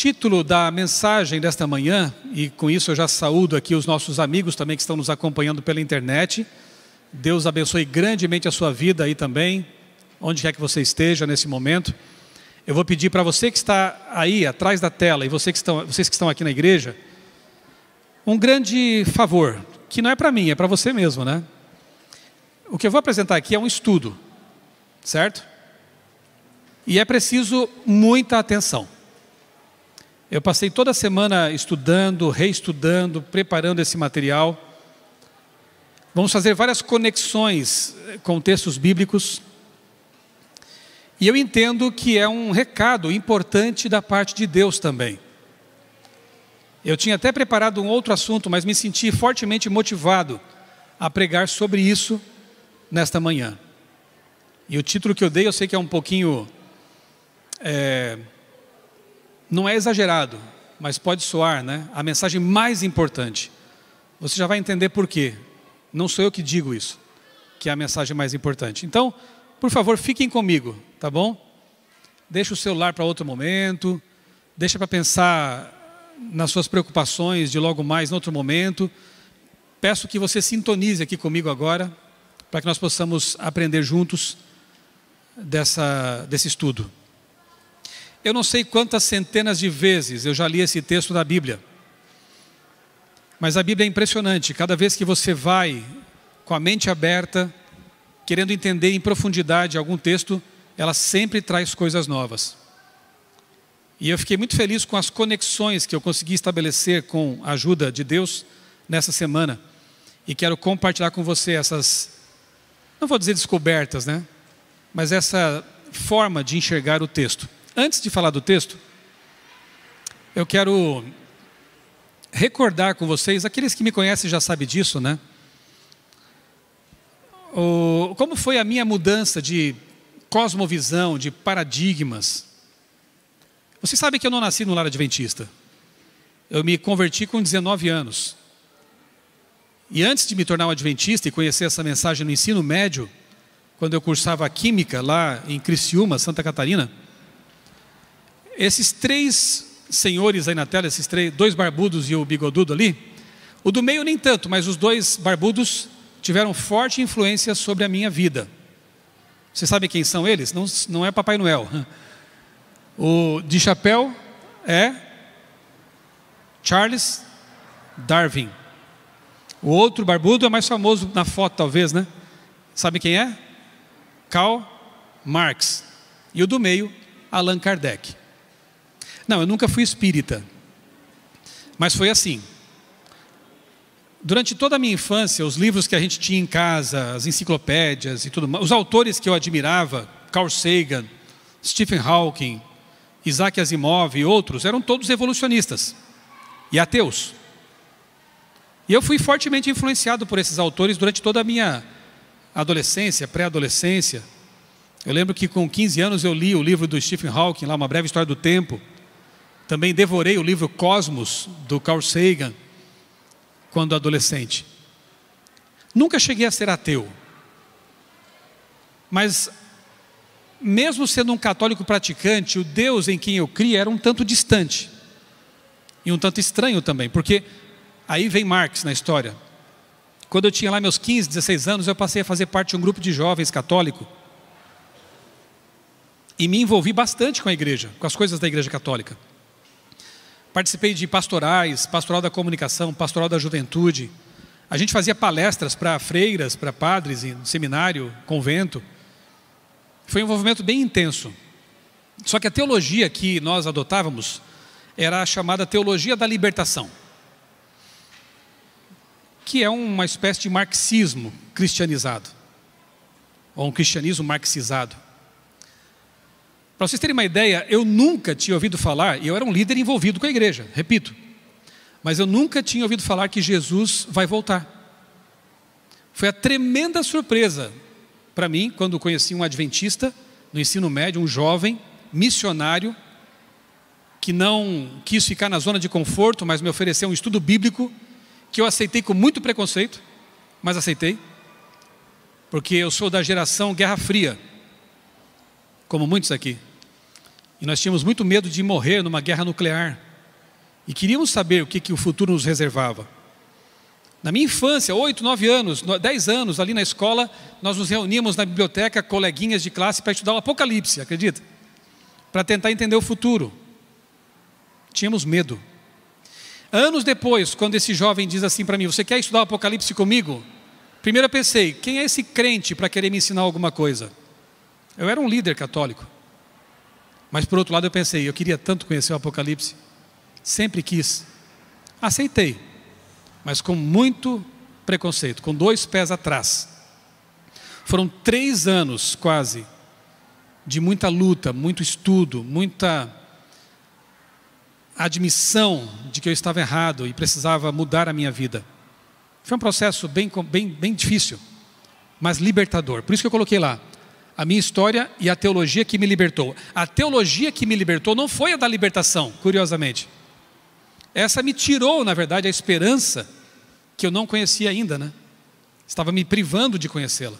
título da mensagem desta manhã, e com isso eu já saúdo aqui os nossos amigos também que estão nos acompanhando pela internet. Deus abençoe grandemente a sua vida aí também, onde quer que você esteja nesse momento. Eu vou pedir para você que está aí atrás da tela e você que estão, vocês que estão aqui na igreja, um grande favor, que não é para mim, é para você mesmo, né? O que eu vou apresentar aqui é um estudo, certo? E é preciso muita atenção. Eu passei toda a semana estudando, reestudando, preparando esse material. Vamos fazer várias conexões eh, com textos bíblicos. E eu entendo que é um recado importante da parte de Deus também. Eu tinha até preparado um outro assunto, mas me senti fortemente motivado a pregar sobre isso nesta manhã. E o título que eu dei, eu sei que é um pouquinho é, não é exagerado, mas pode soar, né? A mensagem mais importante. Você já vai entender por quê. Não sou eu que digo isso, que é a mensagem mais importante. Então, por favor, fiquem comigo, tá bom? Deixa o celular para outro momento, deixa para pensar nas suas preocupações de logo mais, em outro momento. Peço que você sintonize aqui comigo agora, para que nós possamos aprender juntos dessa, desse estudo. Eu não sei quantas centenas de vezes eu já li esse texto da Bíblia. Mas a Bíblia é impressionante. Cada vez que você vai com a mente aberta, querendo entender em profundidade algum texto, ela sempre traz coisas novas. E eu fiquei muito feliz com as conexões que eu consegui estabelecer com a ajuda de Deus nessa semana. E quero compartilhar com você essas, não vou dizer descobertas, né? Mas essa forma de enxergar o texto. Antes de falar do texto, eu quero recordar com vocês, aqueles que me conhecem já sabem disso, né? O, como foi a minha mudança de cosmovisão, de paradigmas. Você sabe que eu não nasci no lar adventista. Eu me converti com 19 anos. E antes de me tornar um adventista e conhecer essa mensagem no ensino médio, quando eu cursava química lá em Criciúma, Santa Catarina, esses três senhores aí na tela, esses três, dois barbudos e o bigodudo ali, o do meio nem tanto, mas os dois barbudos tiveram forte influência sobre a minha vida. Você sabe quem são eles? Não, não é Papai Noel. O de chapéu é Charles Darwin. O outro barbudo é mais famoso na foto, talvez, né? Sabe quem é? Karl Marx. E o do meio, Allan Kardec. Não, eu nunca fui espírita. Mas foi assim. Durante toda a minha infância, os livros que a gente tinha em casa, as enciclopédias e tudo mais, os autores que eu admirava, Carl Sagan, Stephen Hawking, Isaac Asimov e outros, eram todos evolucionistas e ateus. E eu fui fortemente influenciado por esses autores durante toda a minha adolescência, pré-adolescência. Eu lembro que com 15 anos eu li o livro do Stephen Hawking, lá uma breve história do tempo. Também devorei o livro Cosmos, do Carl Sagan, quando adolescente. Nunca cheguei a ser ateu. Mas, mesmo sendo um católico praticante, o Deus em quem eu cria era um tanto distante. E um tanto estranho também, porque aí vem Marx na história. Quando eu tinha lá meus 15, 16 anos, eu passei a fazer parte de um grupo de jovens católico. E me envolvi bastante com a igreja, com as coisas da igreja católica. Participei de pastorais, pastoral da comunicação, pastoral da juventude. A gente fazia palestras para freiras, para padres, em seminário, convento. Foi um envolvimento bem intenso. Só que a teologia que nós adotávamos era a chamada teologia da libertação, que é uma espécie de marxismo cristianizado, ou um cristianismo marxizado. Para vocês terem uma ideia, eu nunca tinha ouvido falar, e eu era um líder envolvido com a igreja, repito, mas eu nunca tinha ouvido falar que Jesus vai voltar. Foi a tremenda surpresa para mim quando conheci um adventista no ensino médio, um jovem missionário que não quis ficar na zona de conforto, mas me ofereceu um estudo bíblico que eu aceitei com muito preconceito, mas aceitei, porque eu sou da geração Guerra Fria, como muitos aqui. E nós tínhamos muito medo de morrer numa guerra nuclear. E queríamos saber o que, que o futuro nos reservava. Na minha infância, oito nove anos, dez anos, ali na escola, nós nos reuníamos na biblioteca, coleguinhas de classe, para estudar o Apocalipse, acredita? Para tentar entender o futuro. Tínhamos medo. Anos depois, quando esse jovem diz assim para mim: Você quer estudar o Apocalipse comigo? Primeiro eu pensei: Quem é esse crente para querer me ensinar alguma coisa? Eu era um líder católico. Mas por outro lado eu pensei, eu queria tanto conhecer o Apocalipse, sempre quis. Aceitei, mas com muito preconceito, com dois pés atrás. Foram três anos quase de muita luta, muito estudo, muita admissão de que eu estava errado e precisava mudar a minha vida. Foi um processo bem, bem, bem difícil, mas libertador. Por isso que eu coloquei lá: a minha história e a teologia que me libertou. A teologia que me libertou não foi a da libertação, curiosamente. Essa me tirou, na verdade, a esperança que eu não conhecia ainda, né? Estava me privando de conhecê-la.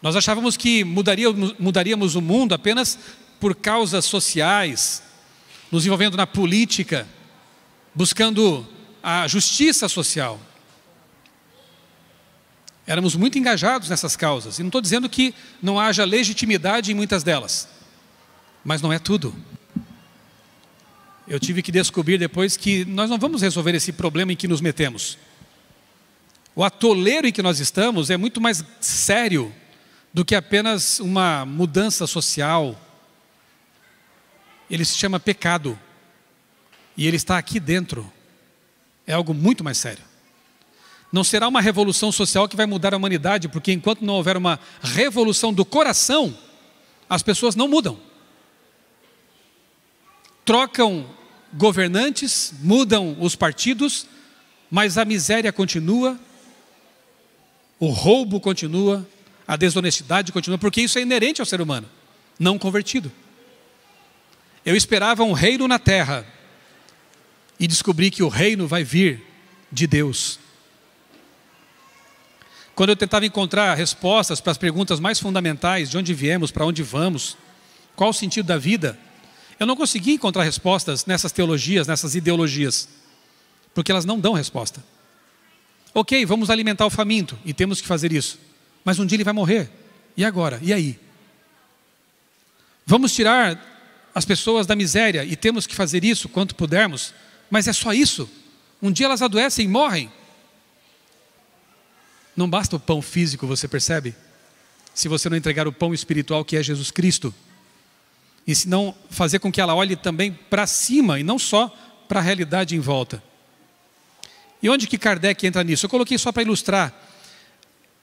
Nós achávamos que mudaríamos, mudaríamos o mundo apenas por causas sociais, nos envolvendo na política, buscando a justiça social. Éramos muito engajados nessas causas. E não estou dizendo que não haja legitimidade em muitas delas, mas não é tudo. Eu tive que descobrir depois que nós não vamos resolver esse problema em que nos metemos. O atoleiro em que nós estamos é muito mais sério do que apenas uma mudança social. Ele se chama pecado. E ele está aqui dentro. É algo muito mais sério. Não será uma revolução social que vai mudar a humanidade, porque enquanto não houver uma revolução do coração, as pessoas não mudam. Trocam governantes, mudam os partidos, mas a miséria continua, o roubo continua, a desonestidade continua, porque isso é inerente ao ser humano, não convertido. Eu esperava um reino na terra e descobri que o reino vai vir de Deus. Quando eu tentava encontrar respostas para as perguntas mais fundamentais, de onde viemos, para onde vamos, qual o sentido da vida, eu não conseguia encontrar respostas nessas teologias, nessas ideologias, porque elas não dão resposta. Ok, vamos alimentar o faminto e temos que fazer isso, mas um dia ele vai morrer. E agora? E aí? Vamos tirar as pessoas da miséria e temos que fazer isso quanto pudermos, mas é só isso. Um dia elas adoecem e morrem. Não basta o pão físico, você percebe? Se você não entregar o pão espiritual que é Jesus Cristo. E se não fazer com que ela olhe também para cima e não só para a realidade em volta. E onde que Kardec entra nisso? Eu coloquei só para ilustrar.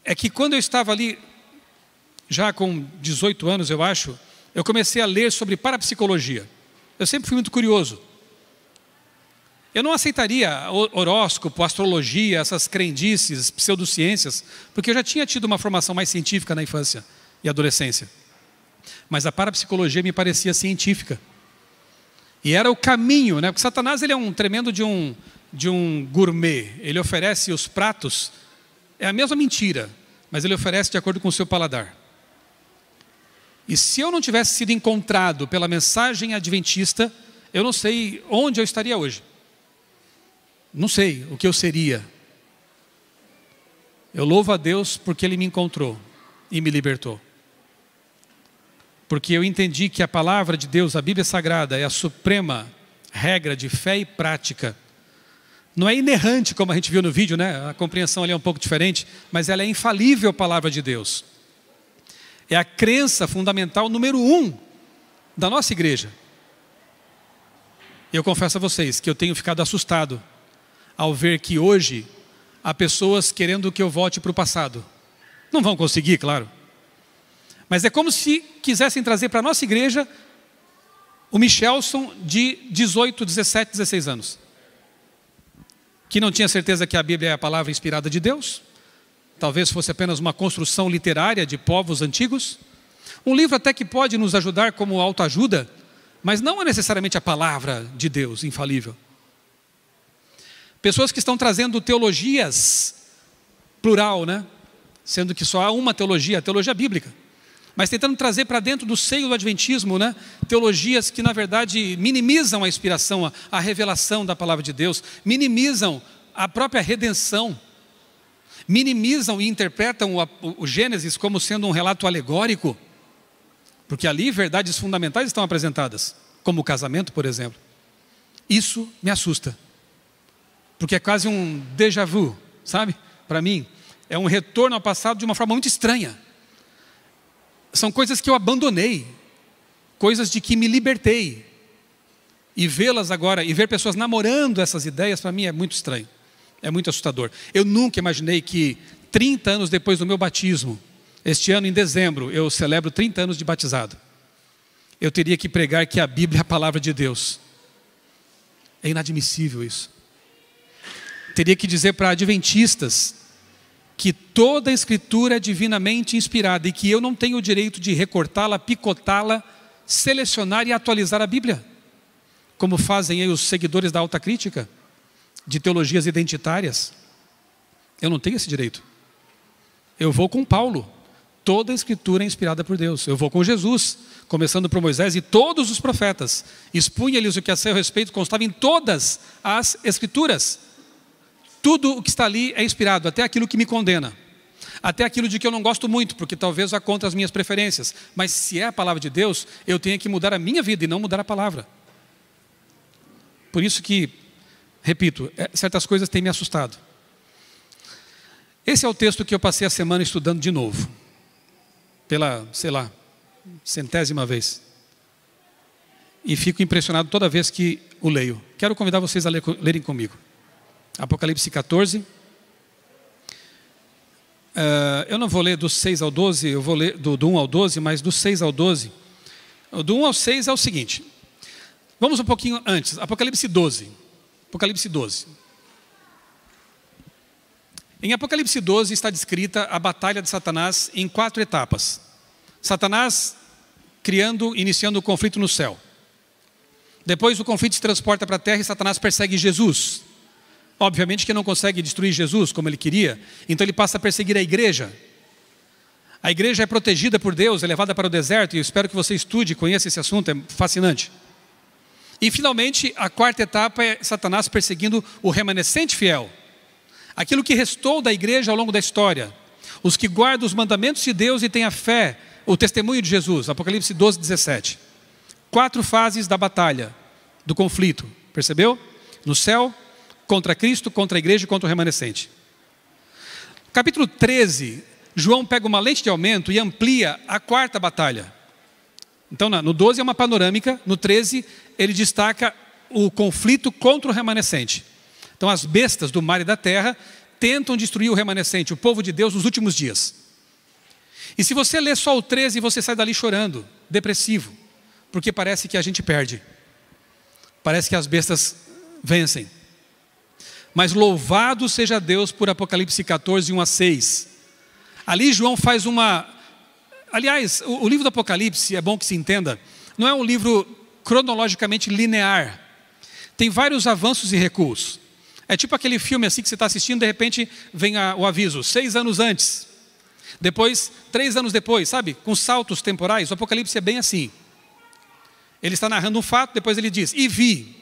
É que quando eu estava ali, já com 18 anos, eu acho, eu comecei a ler sobre parapsicologia. Eu sempre fui muito curioso. Eu não aceitaria horóscopo, astrologia, essas crendices, pseudociências, porque eu já tinha tido uma formação mais científica na infância e adolescência. Mas a parapsicologia me parecia científica. E era o caminho, né? Porque Satanás ele é um tremendo de um de um gourmet. Ele oferece os pratos é a mesma mentira, mas ele oferece de acordo com o seu paladar. E se eu não tivesse sido encontrado pela mensagem adventista, eu não sei onde eu estaria hoje. Não sei o que eu seria. Eu louvo a Deus porque Ele me encontrou e me libertou. Porque eu entendi que a palavra de Deus, a Bíblia Sagrada, é a suprema regra de fé e prática. Não é inerrante, como a gente viu no vídeo, né? A compreensão ali é um pouco diferente, mas ela é infalível a palavra de Deus. É a crença fundamental número um da nossa igreja. Eu confesso a vocês que eu tenho ficado assustado ao ver que hoje há pessoas querendo que eu volte para o passado. Não vão conseguir, claro. Mas é como se quisessem trazer para a nossa igreja o Michelson de 18, 17, 16 anos. Que não tinha certeza que a Bíblia é a palavra inspirada de Deus. Talvez fosse apenas uma construção literária de povos antigos. Um livro até que pode nos ajudar como autoajuda, mas não é necessariamente a palavra de Deus infalível. Pessoas que estão trazendo teologias, plural, né? Sendo que só há uma teologia, a teologia bíblica. Mas tentando trazer para dentro do seio do Adventismo, né? Teologias que, na verdade, minimizam a inspiração, a revelação da palavra de Deus, minimizam a própria redenção minimizam e interpretam o, Gênesis como sendo um relato alegórico, porque ali verdades fundamentais estão apresentadas, como o casamento, por exemplo. Isso me assusta porque é quase um déjà vu, sabe? Para mim, é um retorno ao passado de uma forma muito estranha. São coisas que eu abandonei, coisas de que me libertei. E vê-las agora, e ver pessoas namorando essas ideias, para mim é muito estranho, é muito assustador. Eu nunca imaginei que 30 anos depois do meu batismo, este ano em dezembro, eu celebro 30 anos de batizado. Eu teria que pregar que a Bíblia é a palavra de Deus. É inadmissível isso teria que dizer para adventistas que toda a escritura é divinamente inspirada e que eu não tenho o direito de recortá-la, picotá-la, selecionar e atualizar a Bíblia, como fazem aí os seguidores da alta crítica, de teologias identitárias. Eu não tenho esse direito. Eu vou com Paulo. Toda a escritura é inspirada por Deus. Eu vou com Jesus, começando por Moisés e todos os profetas. Expunha-lhes o que a seu respeito constava em todas as escrituras. Tudo o que está ali é inspirado, até aquilo que me condena, até aquilo de que eu não gosto muito, porque talvez vá contra as minhas preferências. Mas se é a palavra de Deus, eu tenho que mudar a minha vida e não mudar a palavra. Por isso que, repito, é, certas coisas têm me assustado. Esse é o texto que eu passei a semana estudando de novo, pela, sei lá, centésima vez. E fico impressionado toda vez que o leio. Quero convidar vocês a lerem comigo. Apocalipse 14. Uh, ah, eu não vou ler do 6 ao 12, eu vou ler do, do 1 ao 12, mas do 6 ao 12. Do 1 ao 6 é o seguinte. Vamos um pouquinho antes, Apocalipse 12. Apocalipse 12. Em Apocalipse 12 está descrita a batalha de Satanás em quatro etapas. Satanás criando, iniciando o conflito no céu. Depois o conflito se transporta para a terra e Satanás persegue Jesus. Obviamente que não consegue destruir Jesus como ele queria, então ele passa a perseguir a igreja. A igreja é protegida por Deus, é levada para o deserto, e eu espero que você estude e conheça esse assunto, é fascinante. E finalmente, a quarta etapa é Satanás perseguindo o remanescente fiel, aquilo que restou da igreja ao longo da história, os que guardam os mandamentos de Deus e têm a fé, o testemunho de Jesus, Apocalipse 12, 17. Quatro fases da batalha, do conflito, percebeu? No céu, contra Cristo, contra a igreja e contra o remanescente. Capítulo 13, João pega uma lente de aumento e amplia a quarta batalha. Então, no 12 é uma panorâmica, no 13 ele destaca o conflito contra o remanescente. Então, as bestas do mar e da terra tentam destruir o remanescente, o povo de Deus, nos últimos dias. E se você lê só o 13, você sai dali chorando, depressivo, porque parece que a gente perde, parece que as bestas vencem. Mas louvado seja Deus por Apocalipse 14, 1 a 6. Ali João faz uma. Aliás, o, livro do Apocalipse, é bom que se entenda, não é um livro cronologicamente linear. Tem vários avanços e recuos. É tipo aquele filme assim que você está assistindo, de repente vem a, o aviso, seis anos antes. Depois, três anos depois, sabe? Com saltos temporais, o Apocalipse é bem assim. Ele está narrando um fato, depois ele diz, e vi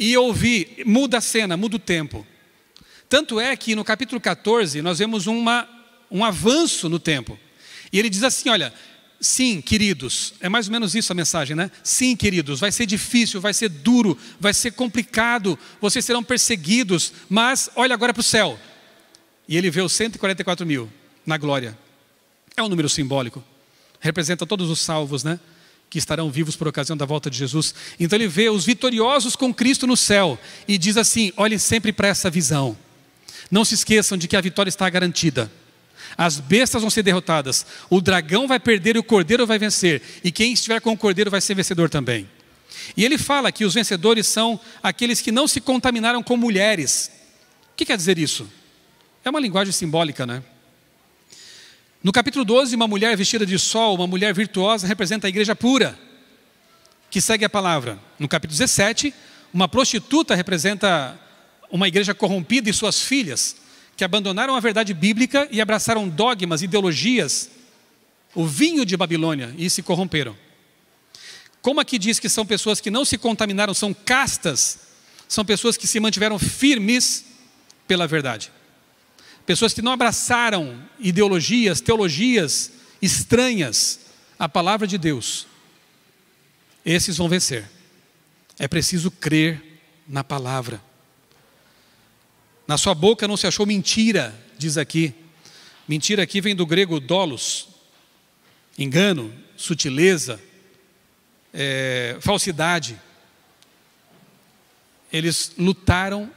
e ouvir, muda a cena, muda o tempo. Tanto é que no capítulo 14 nós vemos uma, um avanço no tempo. E ele diz assim: olha, sim, queridos, é mais ou menos isso a mensagem, né? Sim, queridos, vai ser difícil, vai ser duro, vai ser complicado, vocês serão perseguidos, mas olha agora para o céu. E ele vê os 144 mil na glória. É um número simbólico, representa todos os salvos, né? que estarão vivos por ocasião da volta de Jesus. Então ele vê os vitoriosos com Cristo no céu e diz assim: olhem sempre para essa visão. Não se esqueçam de que a vitória está garantida. As bestas vão ser derrotadas, o dragão vai perder e o cordeiro vai vencer, e quem estiver com o cordeiro vai ser vencedor também. E ele fala que os vencedores são aqueles que não se contaminaram com mulheres. O que quer dizer isso? É uma linguagem simbólica, né? No capítulo 12, uma mulher vestida de sol, uma mulher virtuosa, representa a igreja pura, que segue a palavra. No capítulo 17, uma prostituta representa uma igreja corrompida e suas filhas, que abandonaram a verdade bíblica e abraçaram dogmas, ideologias, o vinho de Babilônia e se corromperam. Como aqui diz que são pessoas que não se contaminaram, são castas, são pessoas que se mantiveram firmes pela verdade pessoas que não abraçaram ideologias, teologias estranhas à palavra de Deus, esses vão vencer. É preciso crer na palavra. Na sua boca não se achou mentira, diz aqui. Mentira aqui vem do grego dolos, engano, sutileza, é, falsidade. Eles lutaram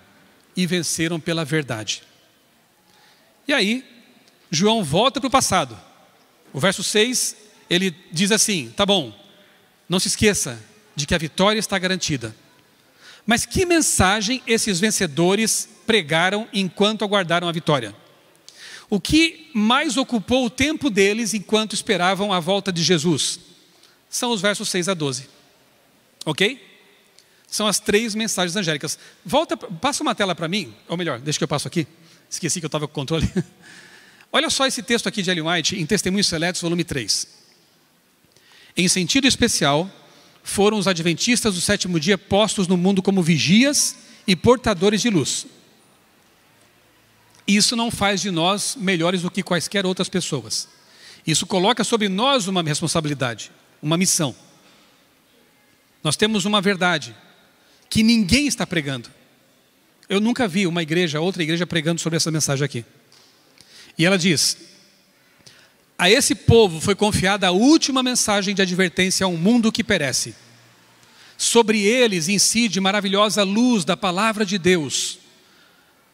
e venceram pela verdade. E aí, João volta para o passado. O verso 6, ele diz assim: tá bom, não se esqueça de que a vitória está garantida. Mas que mensagem esses vencedores pregaram enquanto aguardaram a vitória? O que mais ocupou o tempo deles enquanto esperavam a volta de Jesus? São os versos 6 a 12. Ok? São as três mensagens angélicas. Volta, passa uma tela para mim, ou melhor, deixa que eu passo aqui. Esqueci que eu estava com controle. Olha só esse texto aqui de Ellen White em Testemunhos Seletos, volume 3. Em sentido especial, foram os adventistas do sétimo dia postos no mundo como vigias e portadores de luz. Isso não faz de nós melhores do que quaisquer outras pessoas. Isso coloca sobre nós uma responsabilidade, uma missão. Nós temos uma verdade que ninguém está pregando. Eu nunca vi uma igreja, outra igreja pregando sobre essa mensagem aqui. E ela diz: A esse povo foi confiada a última mensagem de advertência a um mundo que perece. Sobre eles incide maravilhosa luz da palavra de Deus.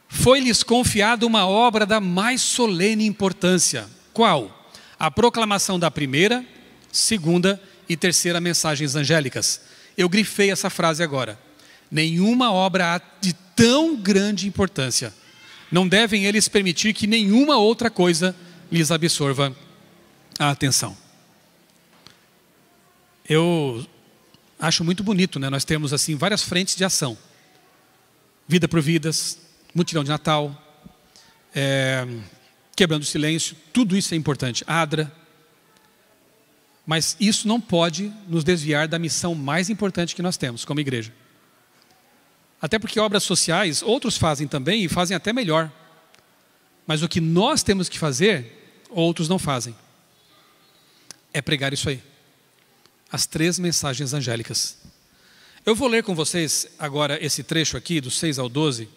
Foi-lhes confiada uma obra da mais solene importância. Qual? A proclamação da primeira, segunda e terceira mensagens angélicas. Eu grifei essa frase agora. Nenhuma obra de tão grande importância. Não devem eles permitir que nenhuma outra coisa lhes absorva a atenção. Eu acho muito bonito, né? Nós temos assim várias frentes de ação: vida por vidas, mutirão de Natal, é, quebrando o silêncio. Tudo isso é importante. Adra. Mas isso não pode nos desviar da missão mais importante que nós temos como igreja, até porque obras sociais outros fazem também e fazem até melhor. Mas o que nós temos que fazer, outros não fazem. É pregar isso aí. As três mensagens angélicas. Eu vou ler com vocês agora esse trecho aqui, do 6 ao 12.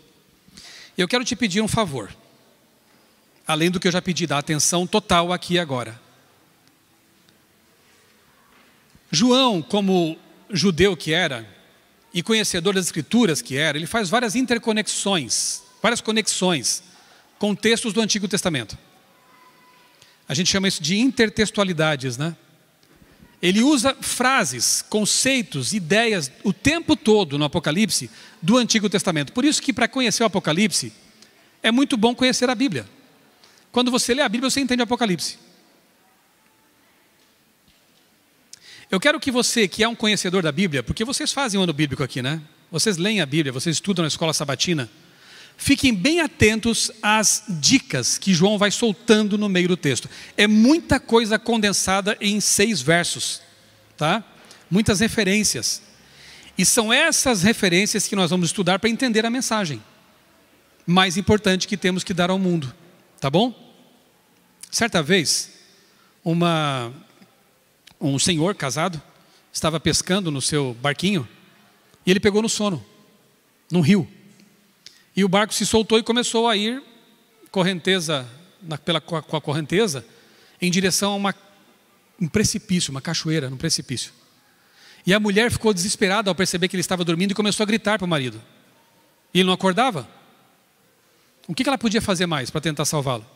E eu quero te pedir um favor. Além do que eu já pedi, da atenção total aqui agora. João, como judeu que era, e conhecedor das Escrituras que era, ele faz várias interconexões, várias conexões com textos do Antigo Testamento. A gente chama isso de intertextualidades, né? Ele usa frases, conceitos, ideias o tempo todo no Apocalipse do Antigo Testamento. Por isso que para conhecer o Apocalipse é muito bom conhecer a Bíblia. Quando você lê a Bíblia, você entende o Apocalipse. Eu quero que você, que é um conhecedor da Bíblia, porque vocês fazem o ano bíblico aqui, né? Vocês leem a Bíblia, vocês estudam na escola sabatina. Fiquem bem atentos às dicas que João vai soltando no meio do texto. É muita coisa condensada em seis versos, tá? Muitas referências. E são essas referências que nós vamos estudar para entender a mensagem mais importante que temos que dar ao mundo, tá bom? Certa vez, uma um senhor casado estava pescando no seu barquinho e ele pegou no sono, num rio. E o barco se soltou e começou a ir correnteza na, pela, com a correnteza em direção a uma, um precipício, uma cachoeira, num precipício. E a mulher ficou desesperada ao perceber que ele estava dormindo e começou a gritar para o marido. E ele não acordava. O que ela podia fazer mais para tentar salvá-lo?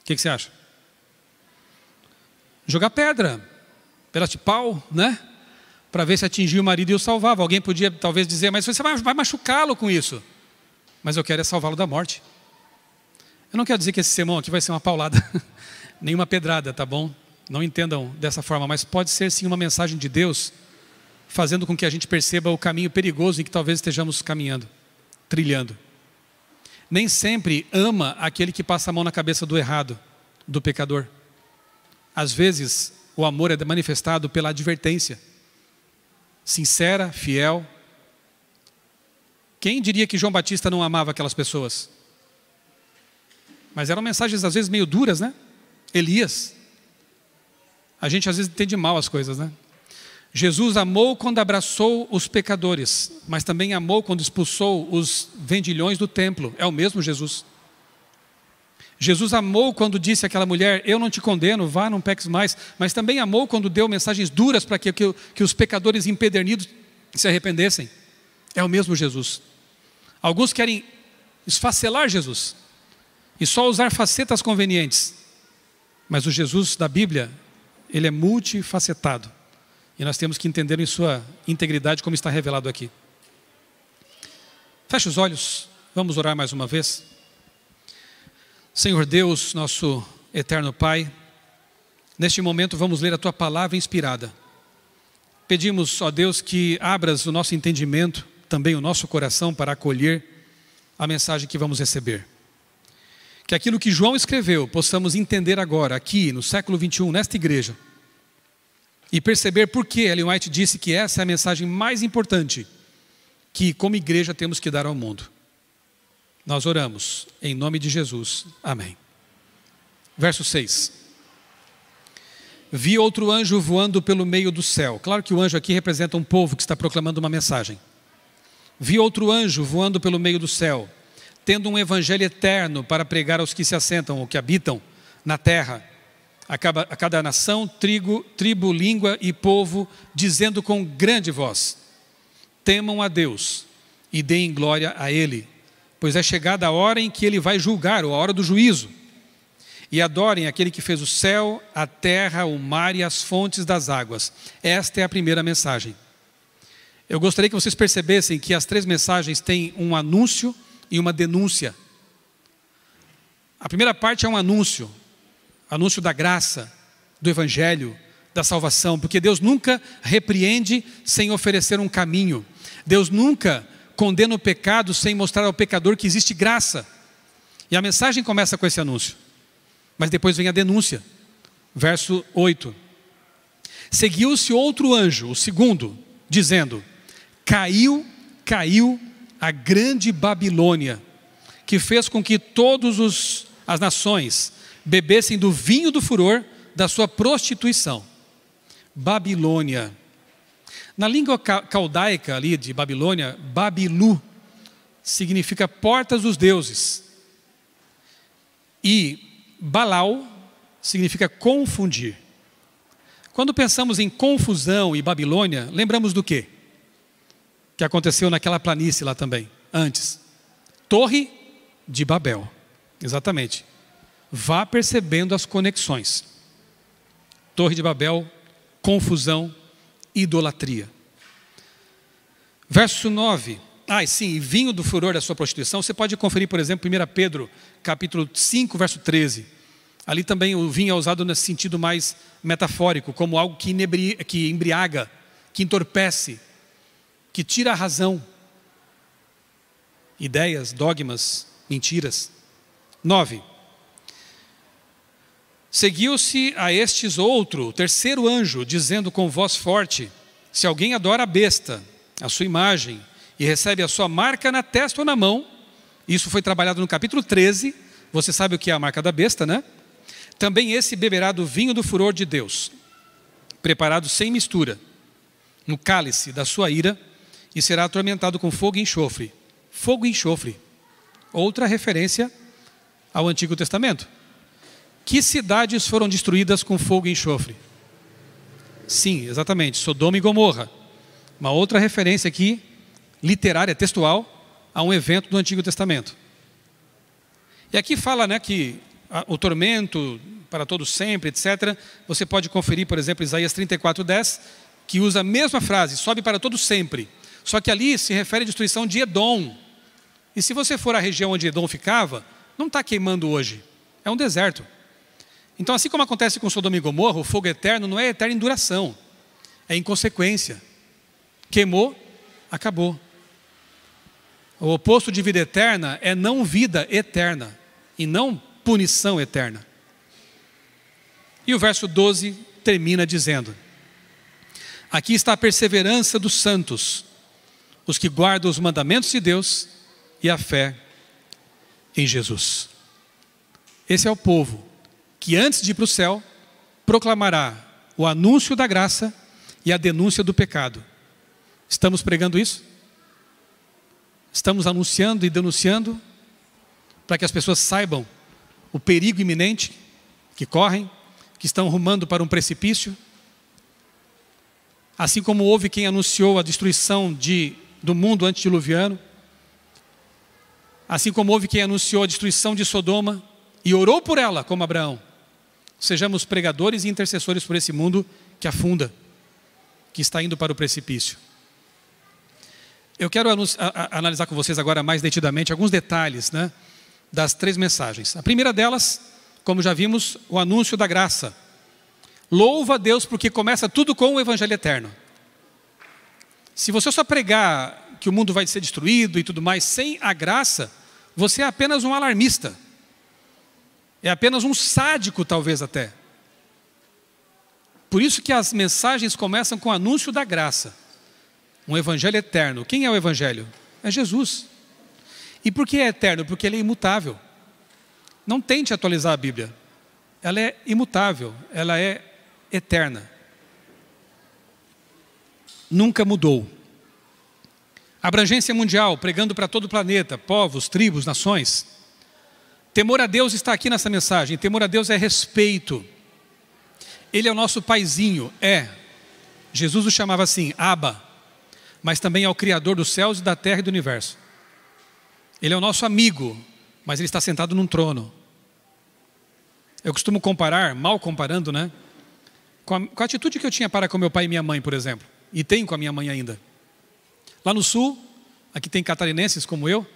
O que você acha? jogar pedra, pedaço de pau, né? Para ver se atingia o marido e o salvava. Alguém podia talvez dizer, mas você vai, vai machucá-lo com isso. Mas eu quero é salvá-lo da morte. Eu não quero dizer que esse sermão aqui vai ser uma paulada, nenhuma pedrada, tá bom? Não entendam dessa forma, mas pode ser sim uma mensagem de Deus, fazendo com que a gente perceba o caminho perigoso em que talvez estejamos caminhando, trilhando. Nem sempre ama aquele que passa a mão na cabeça do errado, do pecador. Às vezes, o amor é manifestado pela advertência, sincera, fiel. Quem diria que João Batista não amava aquelas pessoas? Mas eram mensagens às vezes meio duras, né? Elias. A gente às vezes entende mal as coisas, né? Jesus amou quando abraçou os pecadores, mas também amou quando expulsou os vendilhões do templo. É o mesmo Jesus. Jesus amou quando disse àquela mulher: Eu não te condeno, vá, não peques mais. Mas também amou quando deu mensagens duras para que, que, que os pecadores empedernidos se arrependessem. É o mesmo Jesus. Alguns querem esfacelar Jesus e só usar facetas convenientes. Mas o Jesus da Bíblia, ele é multifacetado. E nós temos que entender em sua integridade como está revelado aqui. Feche os olhos, vamos orar mais uma vez. Senhor Deus, nosso eterno Pai, neste momento vamos ler a tua palavra inspirada. Pedimos, ó Deus, que abras o nosso entendimento, também o nosso coração, para acolher a mensagem que vamos receber. Que aquilo que João escreveu possamos entender agora, aqui no século 21, nesta igreja, e perceber por que Ellen White disse que essa é a mensagem mais importante que, como igreja, temos que dar ao mundo. Nós oramos em nome de Jesus. Amém. Verso 6. Vi outro anjo voando pelo meio do céu. Claro que o anjo aqui representa um povo que está proclamando uma mensagem. Vi outro anjo voando pelo meio do céu, tendo um evangelho eterno para pregar aos que se assentam ou que habitam na terra, a cada nação, trigo, tribo, língua e povo, dizendo com grande voz: Temam a Deus e deem glória a Ele pois é chegada a hora em que ele vai julgar, ou a hora do juízo. E adorem aquele que fez o céu, a terra, o mar e as fontes das águas. Esta é a primeira mensagem. Eu gostaria que vocês percebessem que as três mensagens têm um anúncio e uma denúncia. A primeira parte é um anúncio, anúncio da graça, do evangelho, da salvação, porque Deus nunca repreende sem oferecer um caminho. Deus nunca condena o pecado sem mostrar ao pecador que existe graça. E a mensagem começa com esse anúncio. Mas depois vem a denúncia. Verso 8. Seguiu-se outro anjo, o segundo, dizendo: Caiu, caiu a grande Babilônia, que fez com que todas as nações bebessem do vinho do furor da sua prostituição. Babilônia na língua caldaica ali de Babilônia, Babilu significa portas dos deuses. E Balau significa confundir. Quando pensamos em confusão e Babilônia, lembramos do quê? Que aconteceu naquela planície lá também, antes. Torre de Babel. Exatamente. Vá percebendo as conexões. Torre de Babel, confusão, idolatria. Verso 9. Ah, sim, vinho do furor da sua prostituição. Você pode conferir, por exemplo, 1 Pedro, capítulo 5, verso 13. Ali também o vinho é usado nesse sentido mais metafórico, como algo que, inebri, que embriaga, que entorpece, que tira a razão. Ideias, dogmas, mentiras. 9. Seguiu-se a estes outro, terceiro anjo, dizendo com voz forte: Se alguém adora a besta, a sua imagem, e recebe a sua marca na testa ou na mão, isso foi trabalhado no capítulo 13, você sabe o que é a marca da besta, né? Também esse beberá do vinho do furor de Deus, preparado sem mistura, no cálice da sua ira, e será atormentado com fogo e enxofre. Fogo e enxofre. Outra referência ao Antigo Testamento. Que cidades foram destruídas com fogo e enxofre? Sim, exatamente, Sodoma e Gomorra. Uma outra referência aqui, literária, textual, a um evento do Antigo Testamento. E aqui fala né, que o tormento para todos sempre, etc. Você pode conferir, por exemplo, Isaías 34, 10, que usa a mesma frase, sobe para todos sempre. Só que ali se refere à destruição de Edom. E se você for à região onde Edom ficava, não está queimando hoje, é um deserto. Então, assim como acontece com Sodoma e Gomorra, o fogo eterno não é eterno em duração, é em consequência. Queimou, acabou. O oposto de vida eterna é não vida eterna e não punição eterna. E o verso 12 termina dizendo: Aqui está a perseverança dos santos, os que guardam os mandamentos de Deus e a fé em Jesus. Esse é o povo que antes de ir para o céu, proclamará o anúncio da graça e a denúncia do pecado. Estamos pregando isso? Estamos anunciando e denunciando para que as pessoas saibam o perigo iminente que correm, que estão rumando para um precipício. Assim como houve quem anunciou a destruição de, do mundo antediluviano, assim como houve quem anunciou a destruição de Sodoma e orou por ela, como Abraão sejamos pregadores e intercessores por esse mundo que afunda, que está indo para o precipício. Eu quero analisar com vocês agora mais detidamente alguns detalhes né, das três mensagens. A primeira delas, como já vimos, o anúncio da graça. Louva a Deus porque começa tudo com o Evangelho eterno. Se você só pregar que o mundo vai ser destruído e tudo mais sem a graça, você é apenas um alarmista. É apenas um sádico, talvez até. Por isso que as mensagens começam com o anúncio da graça. Um evangelho eterno. Quem é o evangelho? É Jesus. E por que é eterno? Porque ele é imutável. Não tente atualizar a Bíblia. Ela é imutável, ela é eterna. Nunca mudou. Abrangência mundial, pregando para todo o planeta, povos, tribos, nações. Temor a Deus está aqui nessa mensagem. Temor a Deus é respeito. Ele é o nosso paizinho, é. Jesus o chamava assim, Abba, mas também é o Criador dos céus, e da terra e do universo. Ele é o nosso amigo, mas ele está sentado num trono. Eu costumo comparar, mal comparando, né? Com a, com a, atitude que eu tinha para com meu pai e minha mãe, por exemplo. E tenho com a minha mãe ainda. Lá no sul, aqui tem catarinenses como eu,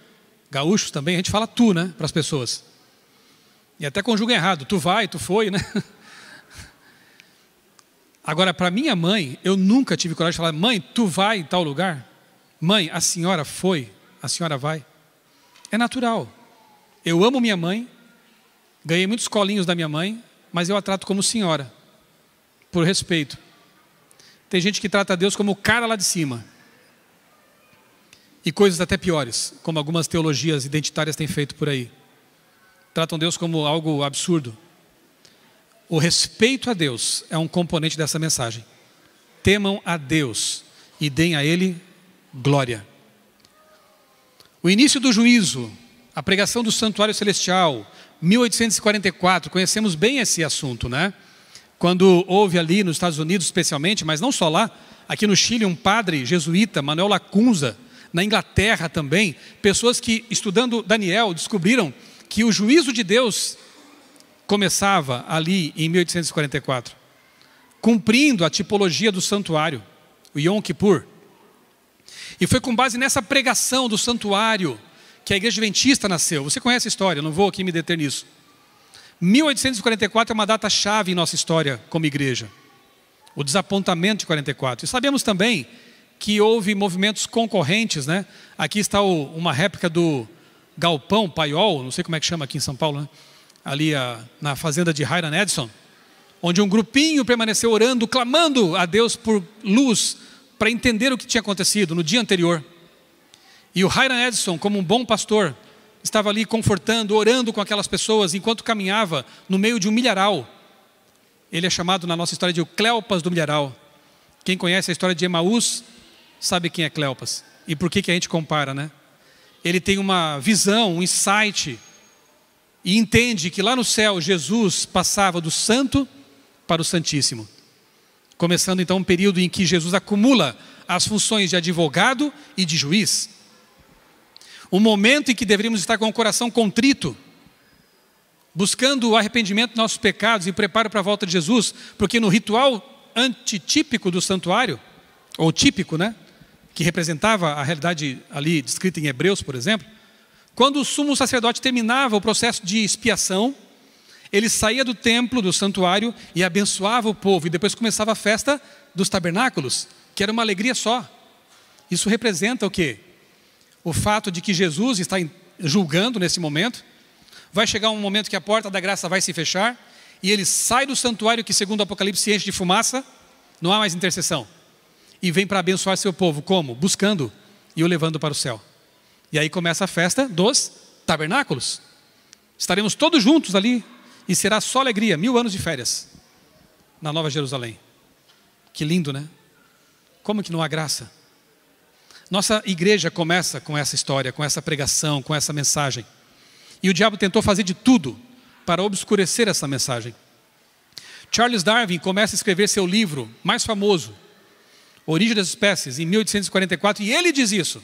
gaúchos também, a gente fala tu, né? Para as pessoas. E até conjuga errado, tu vai, tu foi, né? Agora, para minha mãe, eu nunca tive coragem de falar, mãe, tu vai em tal lugar? Mãe, a senhora foi, a senhora vai. É natural. Eu amo minha mãe, ganhei muitos colinhos da minha mãe, mas eu a trato como senhora, por respeito. Tem gente que trata Deus como o cara lá de cima. E coisas até piores, como algumas teologias identitárias têm feito por aí tratam Deus como algo absurdo. O respeito a Deus é um componente dessa mensagem. Temam a Deus e deem a Ele glória. O início do juízo, a pregação do santuário celestial, 1844, conhecemos bem esse assunto, né? Quando houve ali nos Estados Unidos, especialmente, mas não só lá, aqui no Chile, um padre jesuíta, Manuel Lacunza, na Inglaterra também, pessoas que, estudando Daniel, descobriram que o juízo de Deus começava ali em 1844, cumprindo a tipologia do santuário, o Yom Kippur. E foi com base nessa pregação do santuário que a igreja adventista nasceu. Você conhece a história, não vou aqui me deter nisso. 1844 é uma data chave em nossa história como igreja. O desapontamento de 44. E sabemos também que houve movimentos concorrentes, né? Aqui está o, uma réplica do galpão, paiol, não sei como é que chama aqui em São Paulo, né? ali a, ah, na fazenda de Hiram Edson, onde um grupinho permaneceu orando, clamando a Deus por luz para entender o que tinha acontecido no dia anterior. E o Hiram Edson, como um bom pastor, estava ali confortando, orando com aquelas pessoas enquanto caminhava no meio de um milharal. Ele é chamado na nossa história de o Cleopas do milharal. Quem conhece a história de Emaús sabe quem é Cleopas e por que, que a gente compara, né? ele tem uma visão, um insight, e entende que lá no céu Jesus passava do santo para o santíssimo. Começando então um período em que Jesus acumula as funções de advogado e de juiz. Um momento em que deveríamos estar com o coração contrito, buscando o arrependimento dos nossos pecados e preparo para a volta de Jesus, porque no ritual antitípico do santuário, ou típico, né? que representava a realidade ali descrita em Hebreus, por exemplo, quando o sumo sacerdote terminava o processo de expiação, ele saía do templo, do santuário e abençoava o povo, e depois começava a festa dos tabernáculos, que era uma alegria só. Isso representa o quê? O fato de que Jesus está julgando nesse momento, vai chegar um momento que a porta da graça vai se fechar, e ele sai do santuário que, segundo o Apocalipse, enche de fumaça, não há mais intercessão e vem para abençoar seu povo. Como? Buscando e o levando para o céu. E aí começa a festa dos tabernáculos. Estaremos todos juntos ali e será só alegria, mil anos de férias na Nova Jerusalém. Que lindo, né? Como que não há graça? Nossa igreja começa com essa história, com essa pregação, com essa mensagem. E o diabo tentou fazer de tudo para obscurecer essa mensagem. Charles Darwin começa a escrever seu livro mais famoso, Origem das Espécies, em 1844, e ele diz isso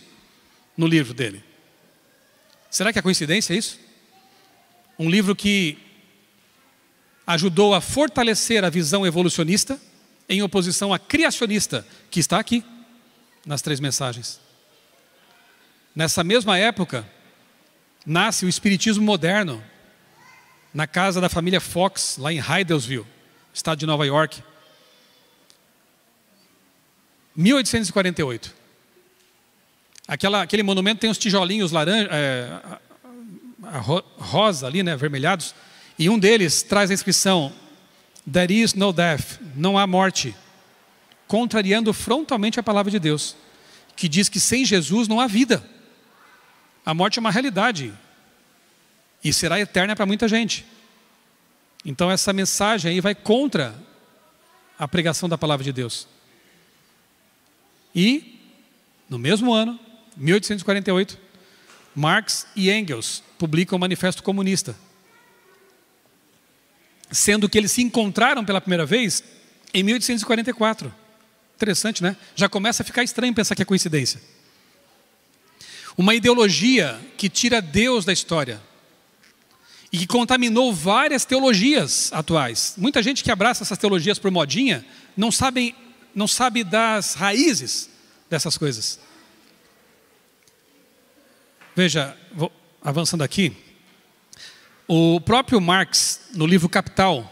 no livro dele. Será que é coincidência isso? Um livro que ajudou a fortalecer a visão evolucionista em oposição à criacionista, que está aqui nas três mensagens. Nessa mesma época, nasce o espiritismo moderno na casa da família Fox, lá em Heidelsville, estado de Nova York. 1848. Aquela, aquele monumento tem uns tijolinhos laranja, é, a, a, rosa ali, né, avermelhados, e um deles traz a inscrição: There is no death, não há morte, contrariando frontalmente a palavra de Deus, que diz que sem Jesus não há vida. A morte é uma realidade e será eterna para muita gente. Então essa mensagem aí vai contra a pregação da palavra de Deus. E, no mesmo ano, 1848, Marx e Engels publicam o Manifesto Comunista. Sendo que eles se encontraram pela primeira vez em 1844. Interessante, né? Já começa a ficar estranho pensar que é coincidência. Uma ideologia que tira Deus da história e que contaminou várias teologias atuais. Muita gente que abraça essas teologias por modinha não sabem não sabe das raízes dessas coisas. Veja, vou, avançando aqui, o próprio Marx, no livro Capital,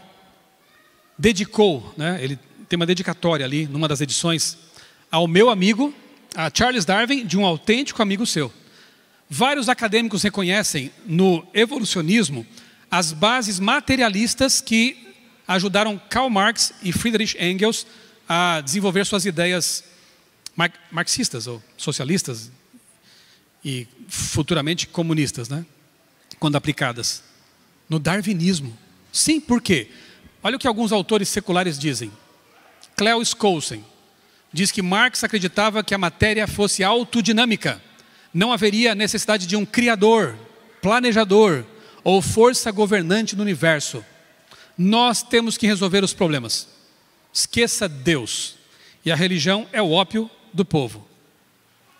dedicou, né, ele tem uma dedicatória ali, numa das edições, ao meu amigo, a Charles Darwin, de um autêntico amigo seu. Vários acadêmicos reconhecem no evolucionismo as bases materialistas que ajudaram Karl Marx e Friedrich Engels a desenvolver suas ideias marxistas ou socialistas e futuramente comunistas, né? quando aplicadas. No darwinismo. Sim, por quê? Olha o que alguns autores seculares dizem. Cleo Skousen diz que Marx acreditava que a matéria fosse autodinâmica. Não haveria necessidade de um criador, planejador ou força governante no universo. Nós temos que resolver os problemas. Esqueça Deus. E a religião é o ópio do povo.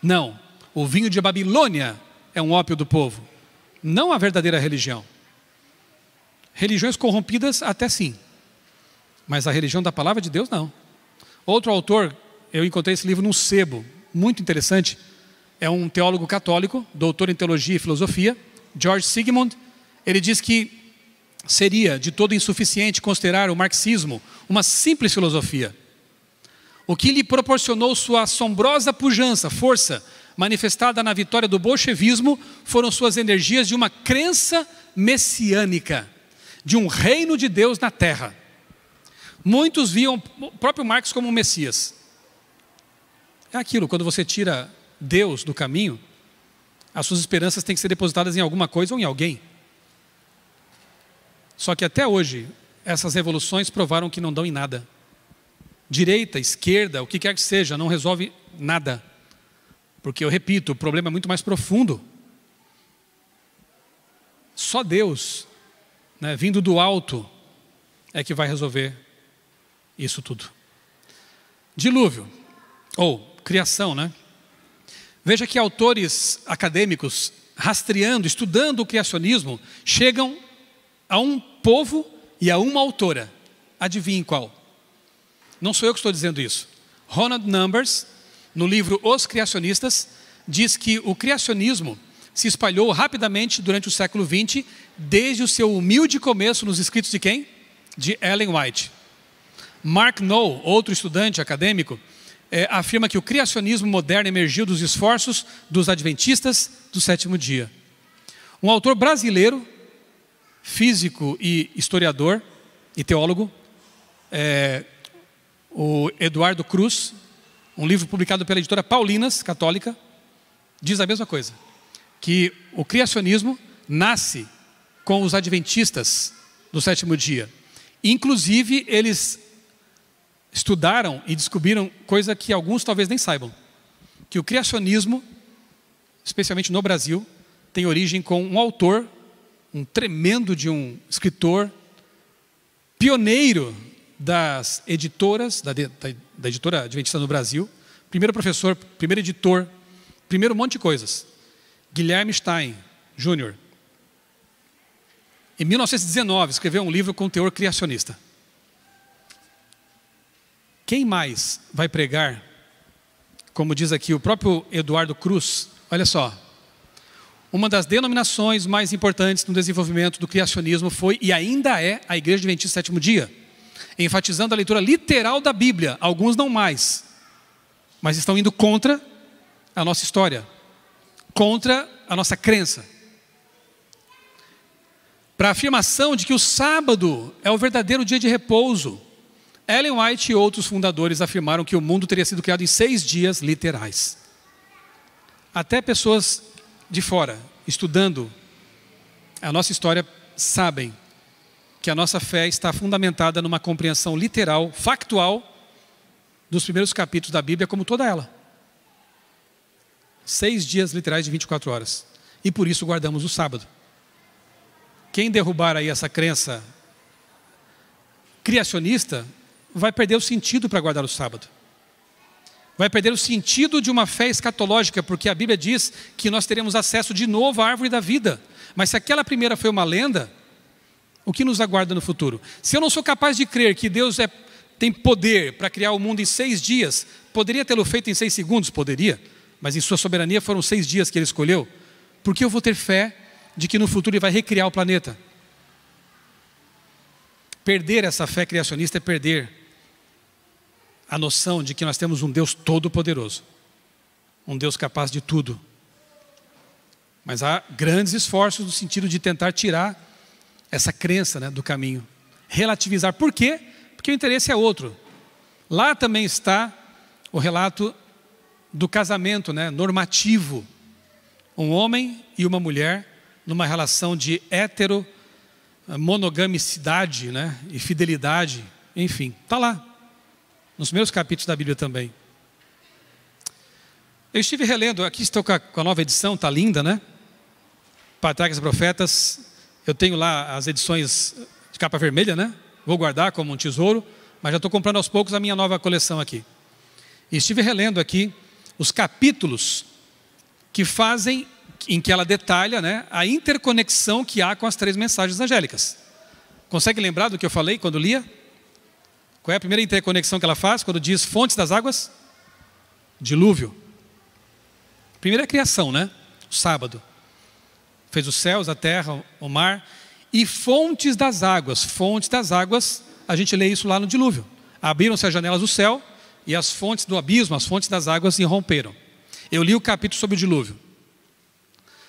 Não, o vinho de Babilônia é um ópio do povo, não a verdadeira religião. Religiões corrompidas, até sim, mas a religião da palavra de Deus, não. Outro autor, eu encontrei esse livro num sebo, muito interessante, é um teólogo católico, doutor em teologia e filosofia, George Sigmund. Ele diz que Seria de todo insuficiente considerar o marxismo uma simples filosofia. O que lhe proporcionou sua assombrosa pujança, força, manifestada na vitória do bolchevismo, foram suas energias de uma crença messiânica, de um reino de Deus na terra. Muitos viam o próprio Marx como um Messias. É aquilo, quando você tira Deus do caminho, as suas esperanças têm que ser depositadas em alguma coisa ou em alguém. Só que até hoje, essas revoluções provaram que não dão em nada. Direita, esquerda, o que quer que seja, não resolve nada. Porque eu repito, o problema é muito mais profundo. Só Deus, né, vindo do alto, é que vai resolver isso tudo. Dilúvio, ou criação, né? Veja que autores acadêmicos, rastreando, estudando o criacionismo, chegam a um povo e a uma autora. Adivinhe qual? Não sou eu que estou dizendo isso. Ronald Numbers, no livro Os Criacionistas, diz que o criacionismo se espalhou rapidamente durante o século XX, desde o seu humilde começo nos escritos de quem? De Ellen White. Mark Knoll, outro estudante acadêmico, é, afirma que o criacionismo moderno emergiu dos esforços dos adventistas do sétimo dia. Um autor brasileiro, físico e historiador e teólogo, é, o Eduardo Cruz, um livro publicado pela editora Paulinas, católica, diz a mesma coisa: que o criacionismo nasce com os adventistas do sétimo dia. Inclusive, eles estudaram e descobriram coisa que alguns talvez nem saibam: que o criacionismo, especialmente no Brasil, tem origem com um autor um tremendo de um escritor, pioneiro das editoras, da, da, da editora adventista no Brasil, primeiro professor, primeiro editor, primeiro um monte de coisas. Guilherme Stein, Júnior. Em 1919, escreveu um livro com teor criacionista. Quem mais vai pregar? Como diz aqui o próprio Eduardo Cruz, olha só, uma das denominações mais importantes no desenvolvimento do criacionismo foi e ainda é a Igreja Adventista Sétimo Dia, enfatizando a leitura literal da Bíblia, alguns não mais, mas estão indo contra a nossa história, contra a nossa crença. Para a afirmação de que o sábado é o verdadeiro dia de repouso, Ellen White e outros fundadores afirmaram que o mundo teria sido criado em seis dias literais. Até pessoas de fora, estudando a nossa história, sabem que a nossa fé está fundamentada numa compreensão literal, factual, dos primeiros capítulos da Bíblia, como toda ela. Seis dias literais de 24 horas. E por isso guardamos o sábado. Quem derrubar aí essa crença criacionista vai perder o sentido para guardar o sábado vai perder o sentido de uma fé escatológica, porque a Bíblia diz que nós teremos acesso de novo à árvore da vida. Mas se aquela primeira foi uma lenda, o que nos aguarda no futuro? Se eu não sou capaz de crer que Deus é, tem poder para criar o mundo em seis dias, poderia tê-lo feito em seis segundos? Poderia, mas em sua soberania foram seis dias que ele escolheu. Por que eu vou ter fé de que no futuro ele vai recriar o planeta? Perder essa fé criacionista é perder a noção de que nós temos um Deus todo-poderoso, um Deus capaz de tudo. Mas há grandes esforços no sentido de tentar tirar essa crença né, do caminho, relativizar. Por quê? Porque o interesse é outro. Lá também está o relato do casamento né, normativo. Um homem e uma mulher numa relação de hetero eh, monogamicidade né, e fidelidade, enfim, está lá nos meus capítulos da Bíblia também. Eu estive relendo, aqui estou com a, com a nova edição, está linda, né? Patriarcas e Profetas. Eu tenho lá as edições de capa vermelha, né? Vou guardar como um tesouro, mas já estou comprando aos poucos a minha nova coleção aqui. E estive relendo aqui os capítulos que fazem, em que ela detalha né, a interconexão que há com as três mensagens angélicas. Consegue lembrar do que eu falei quando lia? Qual é a primeira interconexão que ela faz quando diz fontes das águas? Dilúvio. Primeira é criação, né? O sábado. Fez os céus, a terra, o mar. E fontes das águas. Fontes das águas, a gente lê isso lá no dilúvio. Abriram-se as janelas do céu e as fontes do abismo, as fontes das águas, se romperam. Eu li o capítulo sobre o dilúvio.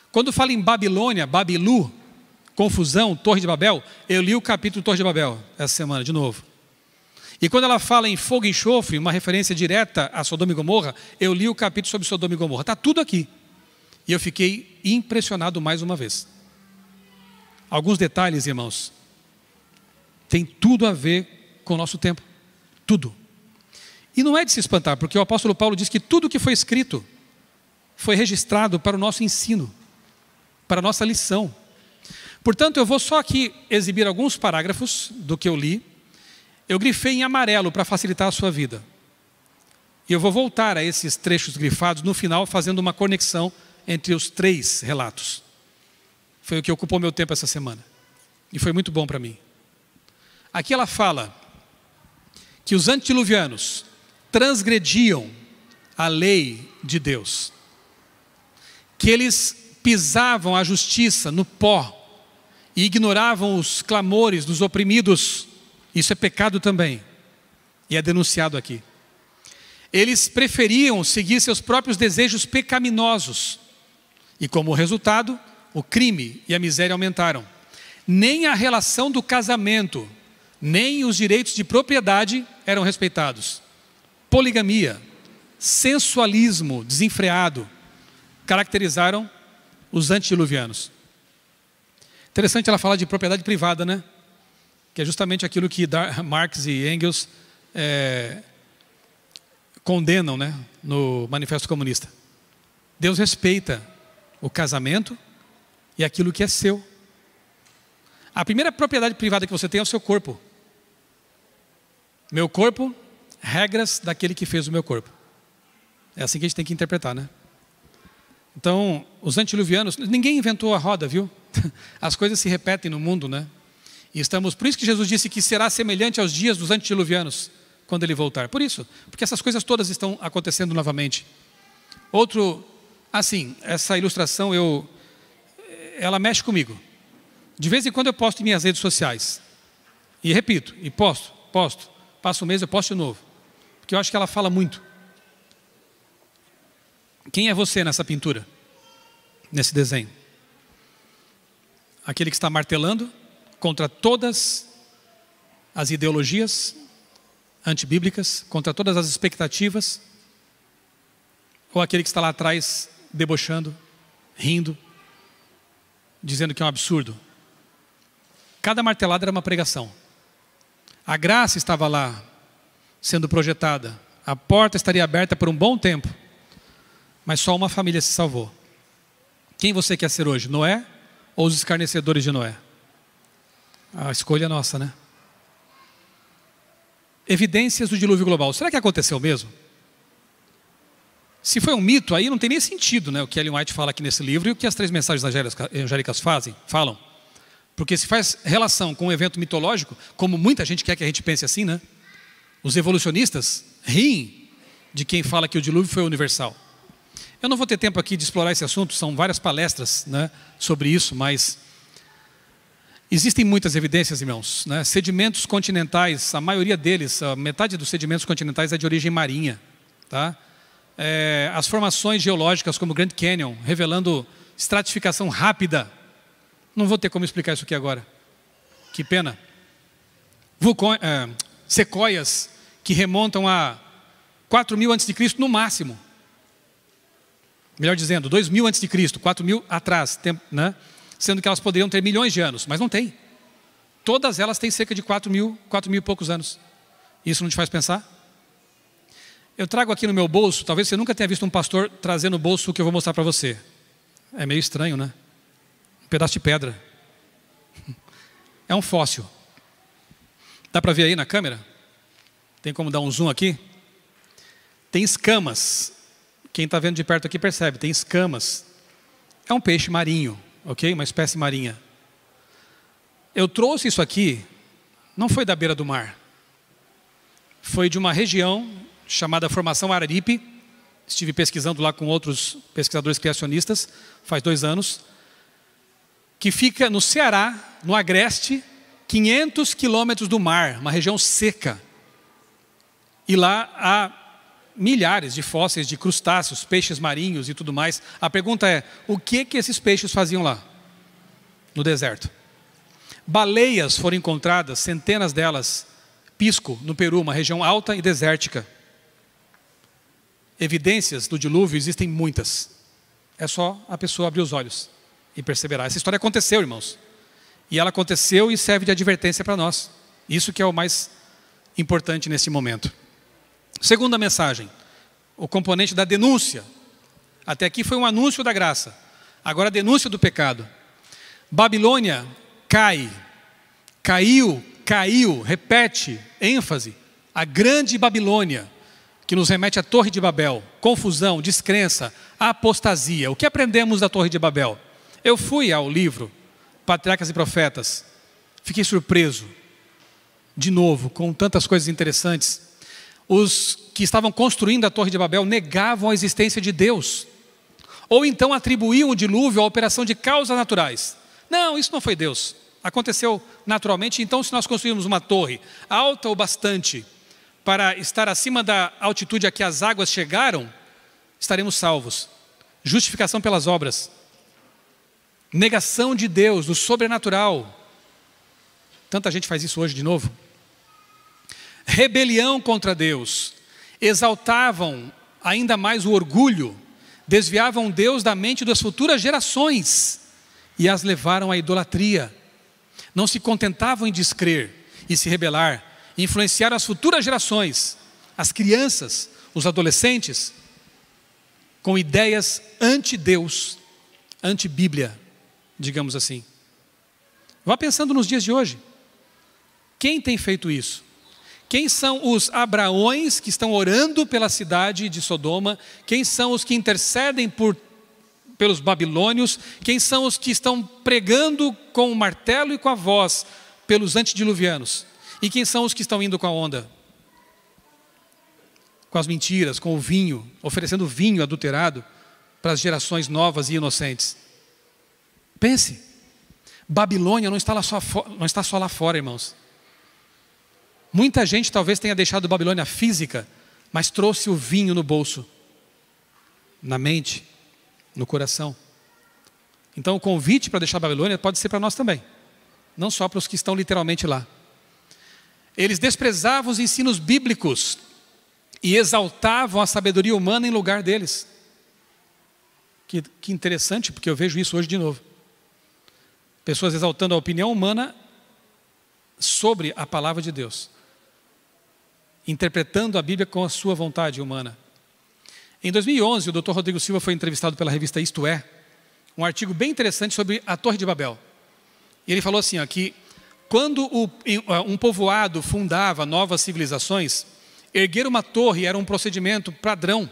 Quando fala em Babilônia, Babilu, confusão, Torre de Babel, eu li o capítulo Torre de Babel essa semana, de novo. E quando ela fala em fogo e enxofre, uma referência direta a Sodoma e Gomorra, eu li o capítulo sobre Sodoma e Gomorra. Está tudo aqui. E eu fiquei impressionado mais uma vez. Alguns detalhes, irmãos, tem tudo a ver com o nosso tempo. Tudo. E não é de se espantar, porque o apóstolo Paulo diz que tudo que foi escrito foi registrado para o nosso ensino, para a nossa lição. Portanto, eu vou só aqui exibir alguns parágrafos do que eu li eu grifei em amarelo para facilitar a sua vida. E eu vou voltar a esses trechos grifados no final, fazendo uma conexão entre os três relatos. Foi o que ocupou meu tempo essa semana. E foi muito bom para mim. Aqui ela fala que os antiluvianos transgrediam a lei de Deus, que eles pisavam a justiça no pó e ignoravam os clamores dos oprimidos isso é pecado também. E é denunciado aqui. Eles preferiam seguir seus próprios desejos pecaminosos. E como resultado, o crime e a miséria aumentaram. Nem a relação do casamento, nem os direitos de propriedade eram respeitados. Poligamia, sensualismo desenfreado caracterizaram os antediluvianos. Interessante ela falar de propriedade privada, né? que é justamente aquilo que Marx e Engels é, condenam né, no Manifesto Comunista. Deus respeita o casamento e aquilo que é seu. A primeira propriedade privada que você tem é o seu corpo. Meu corpo, regras daquele que fez o meu corpo. É assim que a gente tem que interpretar, né? Então, os antiluvianos, ninguém inventou a roda, viu? As coisas se repetem no mundo, né? E estamos, por isso que Jesus disse que será semelhante aos dias dos antediluvianos, quando ele voltar. Por isso, porque essas coisas todas estão acontecendo novamente. Outro, assim, essa ilustração eu ela mexe comigo. De vez em quando eu posto em minhas redes sociais. E repito, e posto, posto. passo um mês, eu posto de novo. Porque eu acho que ela fala muito. Quem é você nessa pintura? Nesse desenho? Aquele que está martelando? contra todas as ideologias antibíblicas, contra todas as expectativas, ou aquele que está lá atrás debochando, rindo, dizendo que é um absurdo. Cada martelada era uma pregação. A graça estava lá sendo projetada. A porta estaria aberta por um bom tempo. Mas só uma família se salvou. Quem você quer ser hoje, Noé ou os escarnecedores de Noé? A escolha é nossa, né? Evidências do dilúvio global. Será que aconteceu mesmo? Se foi um mito, aí não tem nem sentido né, o que Ellen White fala aqui nesse livro e o que as três mensagens angélicas fazem, falam. Porque se faz relação com um evento mitológico, como muita gente quer que a gente pense assim, né? Os evolucionistas riem de quem fala que o dilúvio foi universal. Eu não vou ter tempo aqui de explorar esse assunto, são várias palestras né, sobre isso, mas Existem muitas evidências, irmãos. Né? Sedimentos continentais, a maioria deles, a metade dos sedimentos continentais é de origem marinha. Tá? É, as formações geológicas, como o Grand Canyon, revelando estratificação rápida. Não vou ter como explicar isso aqui agora. Que pena. Secoias é, sequoias que remontam a 4 mil antes de Cristo no máximo. Melhor dizendo, 2 mil antes de Cristo, 4 mil atrás, tempo, né? sendo que elas poderiam ter milhões de anos, mas não tem. Todas elas têm cerca de 4 mil, 4 mil e poucos anos. Isso não te faz pensar? Eu trago aqui no meu bolso, talvez você nunca tenha visto um pastor trazer no bolso o que eu vou mostrar para você. É meio estranho, né? Um pedaço de pedra. É um fóssil. Dá para ver aí na câmera? Tem como dar um zoom aqui? Tem escamas. Quem está vendo de perto aqui percebe, tem escamas. É um peixe marinho ok? Uma espécie marinha. Eu trouxe isso aqui, não foi da beira do mar. Foi de uma região chamada Formação Araripe. Estive pesquisando lá com outros pesquisadores criacionistas, faz dois anos. Que fica no Ceará, no Agreste, 500 quilômetros do mar, uma região seca. E lá há milhares de fósseis de crustáceos, peixes marinhos e tudo mais. A pergunta é: o que que esses peixes faziam lá? No deserto. Baleias foram encontradas, centenas delas, Pisco, no Peru, uma região alta e desértica. Evidências do dilúvio existem muitas. É só a pessoa abrir os olhos e perceberá. Essa história aconteceu, irmãos. E ela aconteceu e serve de advertência para nós. Isso que é o mais importante nesse momento. Segunda mensagem, o componente da denúncia. Até aqui foi um anúncio da graça. Agora a denúncia do pecado. Babilônia cai. Caiu, caiu, repete, ênfase. A grande Babilônia, que nos remete à Torre de Babel. Confusão, descrença, apostasia. O que aprendemos da Torre de Babel? Eu fui ao livro Patriarcas e Profetas. Fiquei surpreso, de novo, com tantas coisas interessantes os que estavam construindo a Torre de Babel negavam a existência de Deus, ou então atribuíam o dilúvio à operação de causas naturais. Não, isso não foi Deus. Aconteceu naturalmente, então, se nós construirmos uma torre alta o bastante para estar acima da altitude a que as águas chegaram, estaremos salvos. Justificação pelas obras. Negação de Deus, do sobrenatural. Tanta gente faz isso hoje de novo rebelião contra Deus, exaltavam ainda mais o orgulho, desviavam Deus da mente das futuras gerações e as levaram à idolatria. Não se contentavam em descrer e se rebelar, influenciaram as futuras gerações, as crianças, os adolescentes, com ideias anti-Deus, anti-Bíblia, digamos assim. Vá pensando nos dias de hoje. Quem tem feito isso? Quem são os Abraões que estão orando pela cidade de Sodoma? Quem são os que intercedem por, pelos babilônios? Quem são os que estão pregando com o martelo e com a voz pelos antediluvianos? E quem são os que estão indo com a onda? Com as mentiras, com o vinho, oferecendo vinho adulterado para as gerações novas e inocentes. Pense, Babilônia não está, lá só, não está só lá fora, irmãos. Muita gente talvez tenha deixado Babilônia física, mas trouxe o vinho no bolso, na mente, no coração. Então o convite para deixar Babilônia pode ser para nós também, não só para os que estão literalmente lá. Eles desprezavam os ensinos bíblicos e exaltavam a sabedoria humana em lugar deles. Que, que, interessante, porque eu vejo isso hoje de novo. Pessoas exaltando a opinião humana sobre a palavra de Deus interpretando a Bíblia com a sua vontade humana. Em 2011, o Dr. Rodrigo Silva foi entrevistado pela revista Isto É, um artigo bem interessante sobre a Torre de Babel. E ele falou assim, ó, que quando o, um povoado fundava novas civilizações, erguer uma torre era um procedimento padrão.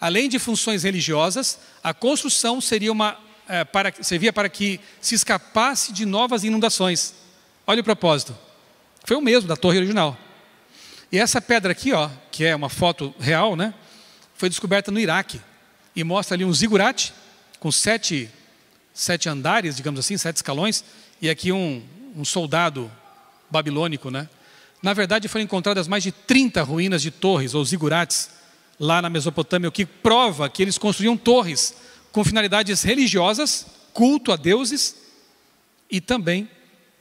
Além de funções religiosas, a construção seria uma, é, para, servia para que se escapasse de novas inundações. Olha o propósito. Foi o mesmo da torre original. E essa pedra aqui, ó, que é uma foto real, né, foi descoberta no Iraque. E mostra ali um zigurate com sete, sete andares, digamos assim, sete escalões, e aqui um, um soldado babilônico. Né? Na verdade, foram encontradas mais de 30 ruínas de torres ou zigurates lá na Mesopotâmia, o que prova que eles construíam torres com finalidades religiosas, culto a deuses e também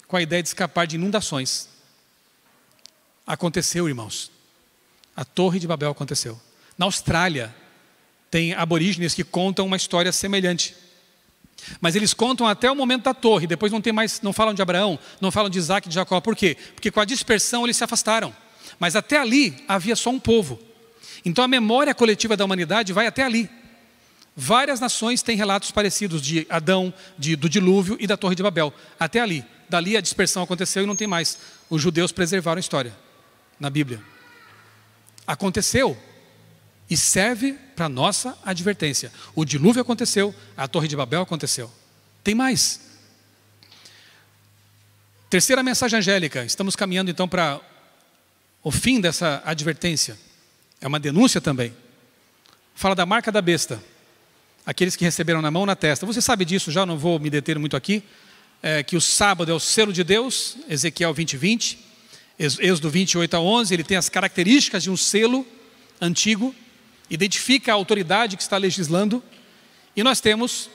com a ideia de escapar de inundações. Aconteceu, irmãos. A Torre de Babel aconteceu. Na Austrália, tem aborígenes que contam uma história semelhante. Mas eles contam até o momento da torre, depois não tem mais, não falam de Abraão, não falam de Isaac, de Jacó. Por quê? Porque com a dispersão eles se afastaram. Mas até ali havia só um povo. Então a memória coletiva da humanidade vai até ali. Várias nações têm relatos parecidos de Adão, de, do dilúvio e da Torre de Babel. Até ali. Dali a dispersão aconteceu e não tem mais. Os judeus preservaram a história na Bíblia. Aconteceu e serve para nossa advertência. O dilúvio aconteceu, a Torre de Babel aconteceu. Tem mais. Terceira mensagem angélica. Estamos caminhando então para o fim dessa advertência. É uma denúncia também. Fala da marca da besta. Aqueles que receberam na mão na testa. Você sabe disso já, não vou me deter muito aqui. É, que o sábado é o selo de Deus, Ezequiel 20, 20. Êxodo 28 a 11, ele tem as características de um selo antigo, identifica a autoridade que está legislando, e nós temos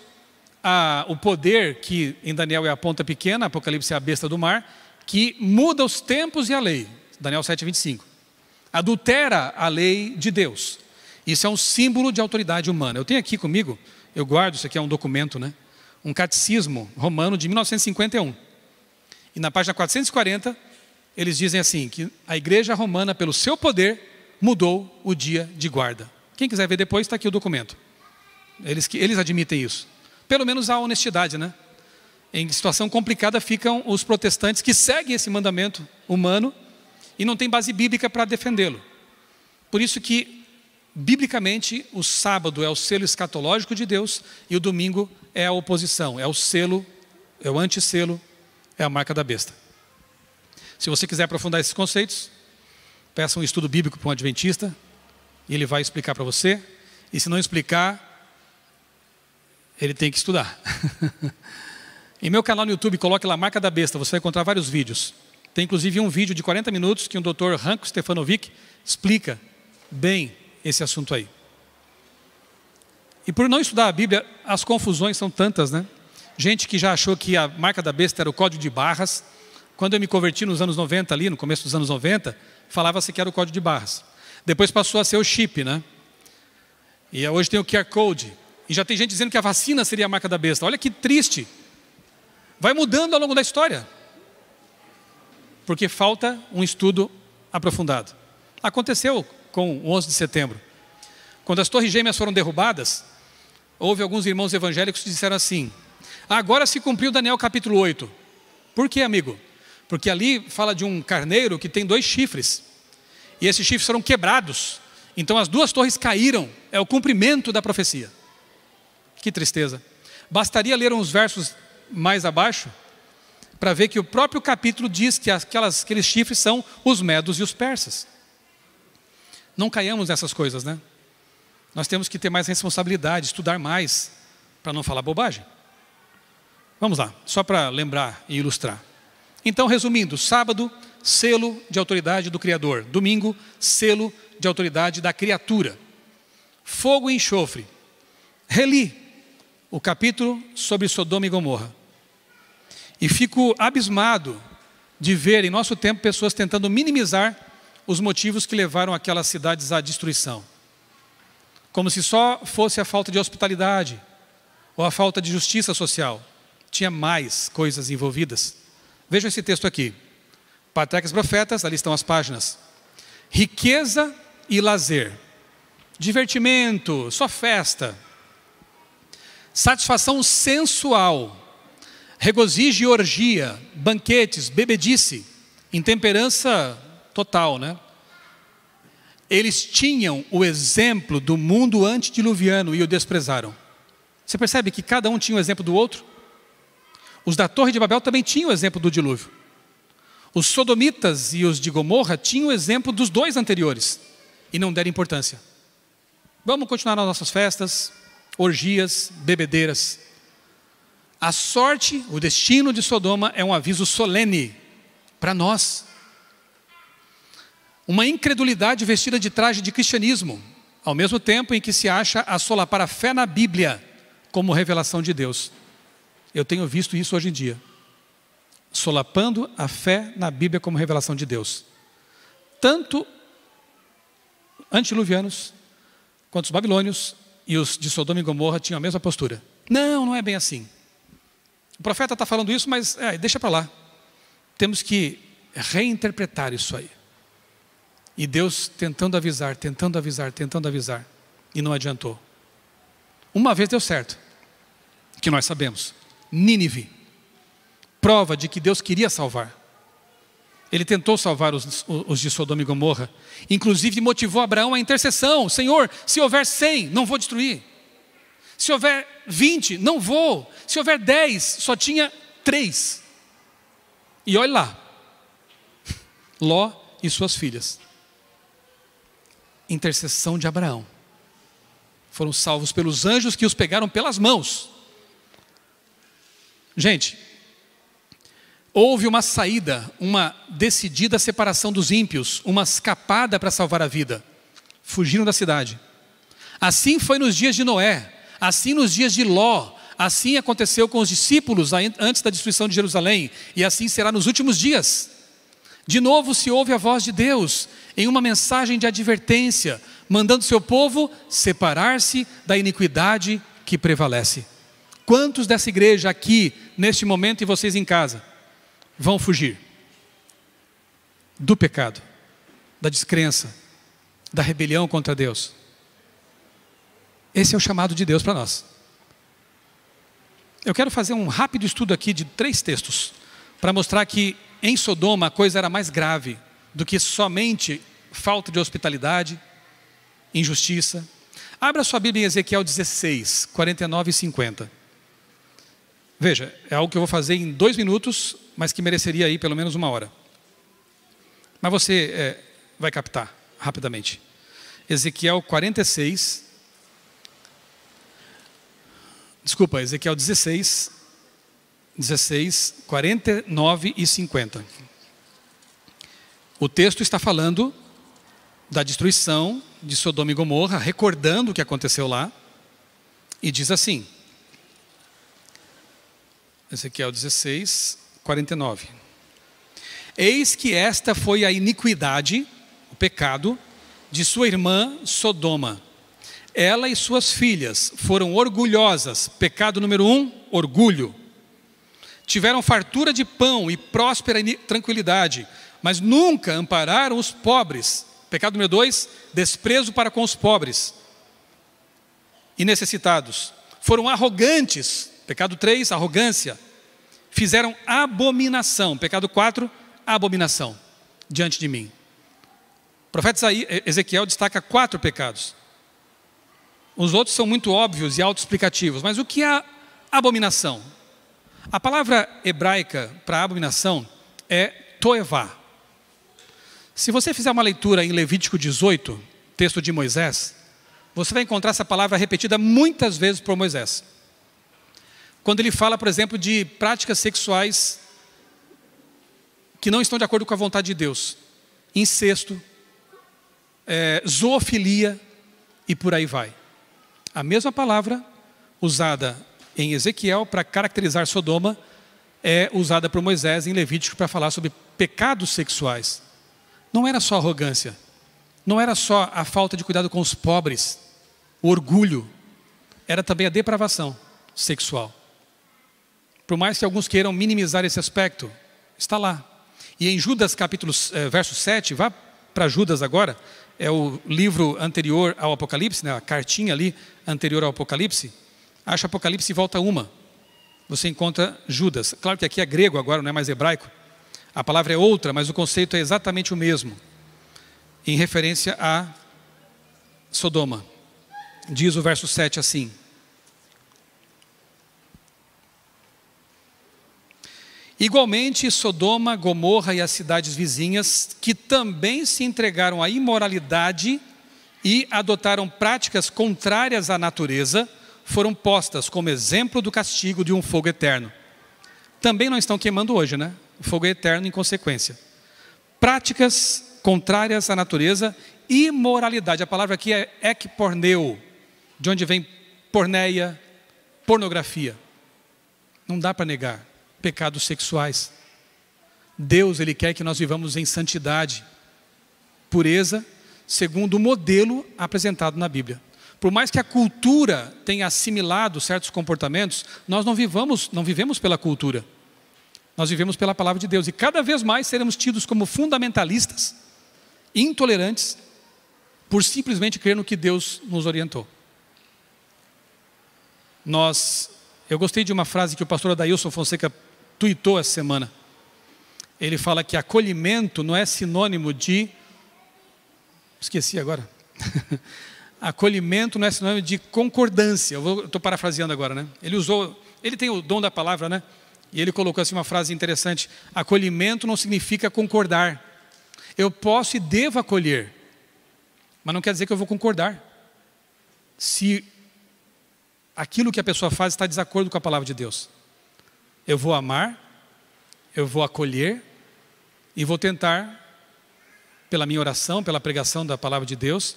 a, o poder que em Daniel é a ponta pequena, Apocalipse é a besta do mar, que muda os tempos e a lei. Daniel 7, 25. Adultera a lei de Deus. Isso é um símbolo de autoridade humana. Eu tenho aqui comigo, eu guardo, isso aqui é um documento, né? Um catecismo romano de 1951. E na página 440, eles dizem assim: que a igreja romana, pelo seu poder, mudou o dia de guarda. Quem quiser ver depois, está aqui o documento. Eles, eles admitem isso. Pelo menos a honestidade, né? Em situação complicada ficam os protestantes que seguem esse mandamento humano e não tem base bíblica para defendê-lo. Por isso que, biblicamente, o sábado é o selo escatológico de Deus e o domingo é a oposição, é o selo, é o antisselo, é a marca da besta. Se você quiser aprofundar esses conceitos, peça um estudo bíblico para um adventista, e ele vai explicar para você. E se não explicar, ele tem que estudar. em meu canal no YouTube, coloque lá Marca da Besta, você vai encontrar vários vídeos. Tem inclusive um vídeo de 40 minutos que o doutor Ranko Stefanovic explica bem esse assunto aí. E por não estudar a Bíblia, as confusões são tantas, né? Gente que já achou que a marca da besta era o código de barras, quando eu me converti nos anos 90 ali, no começo dos anos 90, falava-se que era o código de barras. Depois passou a ser o chip, né? E hoje tem o QR Code. E já tem gente dizendo que a vacina seria a marca da besta. Olha que triste. Vai mudando ao longo da história. Porque falta um estudo aprofundado. Aconteceu com o 11 de setembro. Quando as Torres Gêmeas foram derrubadas, houve alguns irmãos evangélicos que disseram assim: Agora se cumpriu Daniel capítulo 8. Por que, amigo? Porque ali fala de um carneiro que tem dois chifres. E esses chifres foram quebrados. Então as duas torres caíram. É o cumprimento da profecia. Que tristeza. Bastaria ler uns versos mais abaixo para ver que o próprio capítulo diz que aquelas, aqueles chifres são os medos e os persas. Não caiamos nessas coisas, né? Nós temos que ter mais responsabilidade, estudar mais, para não falar bobagem. Vamos lá, só para lembrar e ilustrar. Então, resumindo, sábado, selo de autoridade do Criador. Domingo, selo de autoridade da criatura. Fogo e enxofre. Reli o capítulo sobre Sodoma e Gomorra. E fico abismado de ver em nosso tempo pessoas tentando minimizar os motivos que levaram aquelas cidades à destruição. Como se só fosse a falta de hospitalidade ou a falta de justiça social. Tinha mais coisas envolvidas. Vejam esse texto aqui. Patriarcas Profetas, ali estão as páginas. Riqueza e lazer. Divertimento, só festa. Satisfação sensual. Regozijo e orgia, banquetes, bebedice, intemperança total, né? Eles tinham o exemplo do mundo antediluviano e o desprezaram. Você percebe que cada um tinha o um exemplo do outro? Os da Torre de Babel também tinham o exemplo do dilúvio. Os sodomitas e os de Gomorra tinham o exemplo dos dois anteriores e não deram importância. Vamos continuar nas nossas festas, orgias, bebedeiras. A sorte, o destino de Sodoma é um aviso solene para nós. Uma incredulidade vestida de traje de cristianismo, ao mesmo tempo em que se acha a solapar a fé na Bíblia como revelação de Deus. Eu tenho visto isso hoje em dia. Solapando a fé na Bíblia como revelação de Deus. Tanto antiluvianos quanto os babilônios e os de Sodoma e Gomorra tinham a mesma postura. Não, não é bem assim. O profeta está falando isso, mas é, deixa para lá. Temos que reinterpretar isso aí. E Deus tentando avisar, tentando avisar, tentando avisar. E não adiantou. Uma vez deu certo, que nós sabemos. Nínive. Prova de que Deus queria salvar. Ele tentou salvar os, os de Sodoma e Gomorra. Inclusive motivou Abraão à intercessão: Senhor, se houver cem, não vou destruir. Se houver vinte, não vou. Se houver dez, só tinha três. E olhe lá, Ló e suas filhas. Intercessão de Abraão. Foram salvos pelos anjos que os pegaram pelas mãos. Gente, houve uma saída, uma decidida separação dos ímpios, uma escapada para salvar a vida. Fugiram da cidade. Assim foi nos dias de Noé, assim nos dias de Ló, assim aconteceu com os discípulos antes da destruição de Jerusalém, e assim será nos últimos dias. De novo se ouve a voz de Deus em uma mensagem de advertência, mandando seu povo separar-se da iniquidade que prevalece. Quantos dessa igreja aqui, neste momento, e vocês em casa, vão fugir do pecado, da descrença, da rebelião contra Deus? Esse é o chamado de Deus para nós. Eu quero fazer um rápido estudo aqui de três textos, para mostrar que em Sodoma a coisa era mais grave do que somente falta de hospitalidade, injustiça. Abra sua Bíblia em Ezequiel 16, 49 e 50. Veja, é algo que eu vou fazer em dois minutos, mas que mereceria aí pelo menos uma hora. Mas você é, vai captar rapidamente. Ezequiel 46. Desculpa, Ezequiel 16, 16, 49 e 50. O texto está falando da destruição de Sodoma e Gomorra, recordando o que aconteceu lá, e diz assim: Ezequiel 16, 49. Eis que esta foi a iniquidade, o pecado, de sua irmã Sodoma. Ela e suas filhas foram orgulhosas. Pecado número um: orgulho. Tiveram fartura de pão e próspera tranquilidade, mas nunca ampararam os pobres. Pecado número dois: desprezo para com os pobres e necessitados. Foram arrogantes, Pecado 3, arrogância. Fizeram abominação. Pecado 4, abominação diante de mim. O profeta Ezequiel destaca quatro pecados. Os outros são muito óbvios e autoexplicativos, mas o que é abominação? A palavra hebraica para abominação é toevá. Se você fizer uma leitura em Levítico 18, texto de Moisés, você vai encontrar essa palavra repetida muitas vezes por Moisés. Quando ele fala, por exemplo, de práticas sexuais que não estão de acordo com a vontade de Deus, incesto, é, zoofilia e por aí vai. A mesma palavra usada em Ezequiel para caracterizar Sodoma é usada por Moisés em Levítico para falar sobre pecados sexuais. Não era só arrogância, não era só a falta de cuidado com os pobres, o orgulho, era também a depravação sexual. Por mais que alguns queiram minimizar esse aspecto, está lá. E em Judas capítulo eh, verso 7, vá para Judas agora, é o livro anterior ao Apocalipse, né, a cartinha ali anterior ao Apocalipse. Acha Apocalipse e volta uma. Você encontra Judas. Claro que aqui é grego agora, não é mais hebraico. A palavra é outra, mas o conceito é exatamente o mesmo. Em referência a Sodoma. Diz o verso 7 assim: Igualmente, Sodoma, Gomorra e as cidades vizinhas, que também se entregaram à imoralidade e adotaram práticas contrárias à natureza, foram postas como exemplo do castigo de um fogo eterno. Também não estão queimando hoje, né? O fogo é eterno em consequência. Práticas contrárias à natureza, imoralidade. A palavra aqui é ekporneu, de onde vem porneia, pornografia. Não dá para negar pecados sexuais. Deus, ele quer que nós vivamos em santidade, pureza, segundo o modelo apresentado na Bíblia. Por mais que a cultura tenha assimilado certos comportamentos, nós não vivamos, não vivemos pela cultura. Nós vivemos pela palavra de Deus e cada vez mais seremos tidos como fundamentalistas, intolerantes, por simplesmente crer no que Deus nos orientou. Nós, eu gostei de uma frase que o pastor Adailson Fonseca tuitou essa semana. Ele fala que acolhimento não é sinônimo de. Esqueci agora. acolhimento não é sinônimo de concordância. Eu estou parafraseando agora, né? Ele usou. Ele tem o dom da palavra, né? E ele colocou assim uma frase interessante: acolhimento não significa concordar. Eu posso e devo acolher, mas não quer dizer que eu vou concordar. Se aquilo que a pessoa faz está de desacordo com a palavra de Deus. Eu vou amar, eu vou acolher e vou tentar, pela minha oração, pela pregação da palavra de Deus,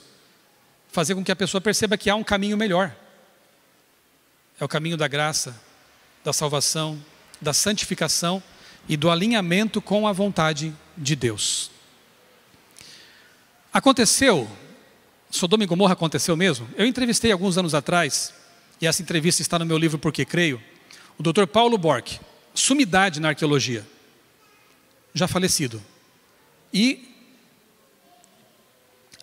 fazer com que a pessoa perceba que há um caminho melhor. É o caminho da graça, da salvação, da santificação e do alinhamento com a vontade de Deus. Aconteceu, Sodoma e Gomorra aconteceu mesmo? Eu entrevistei alguns anos atrás, e essa entrevista está no meu livro Porque Creio o doutor Paulo Bork, sumidade na arqueologia, já falecido. E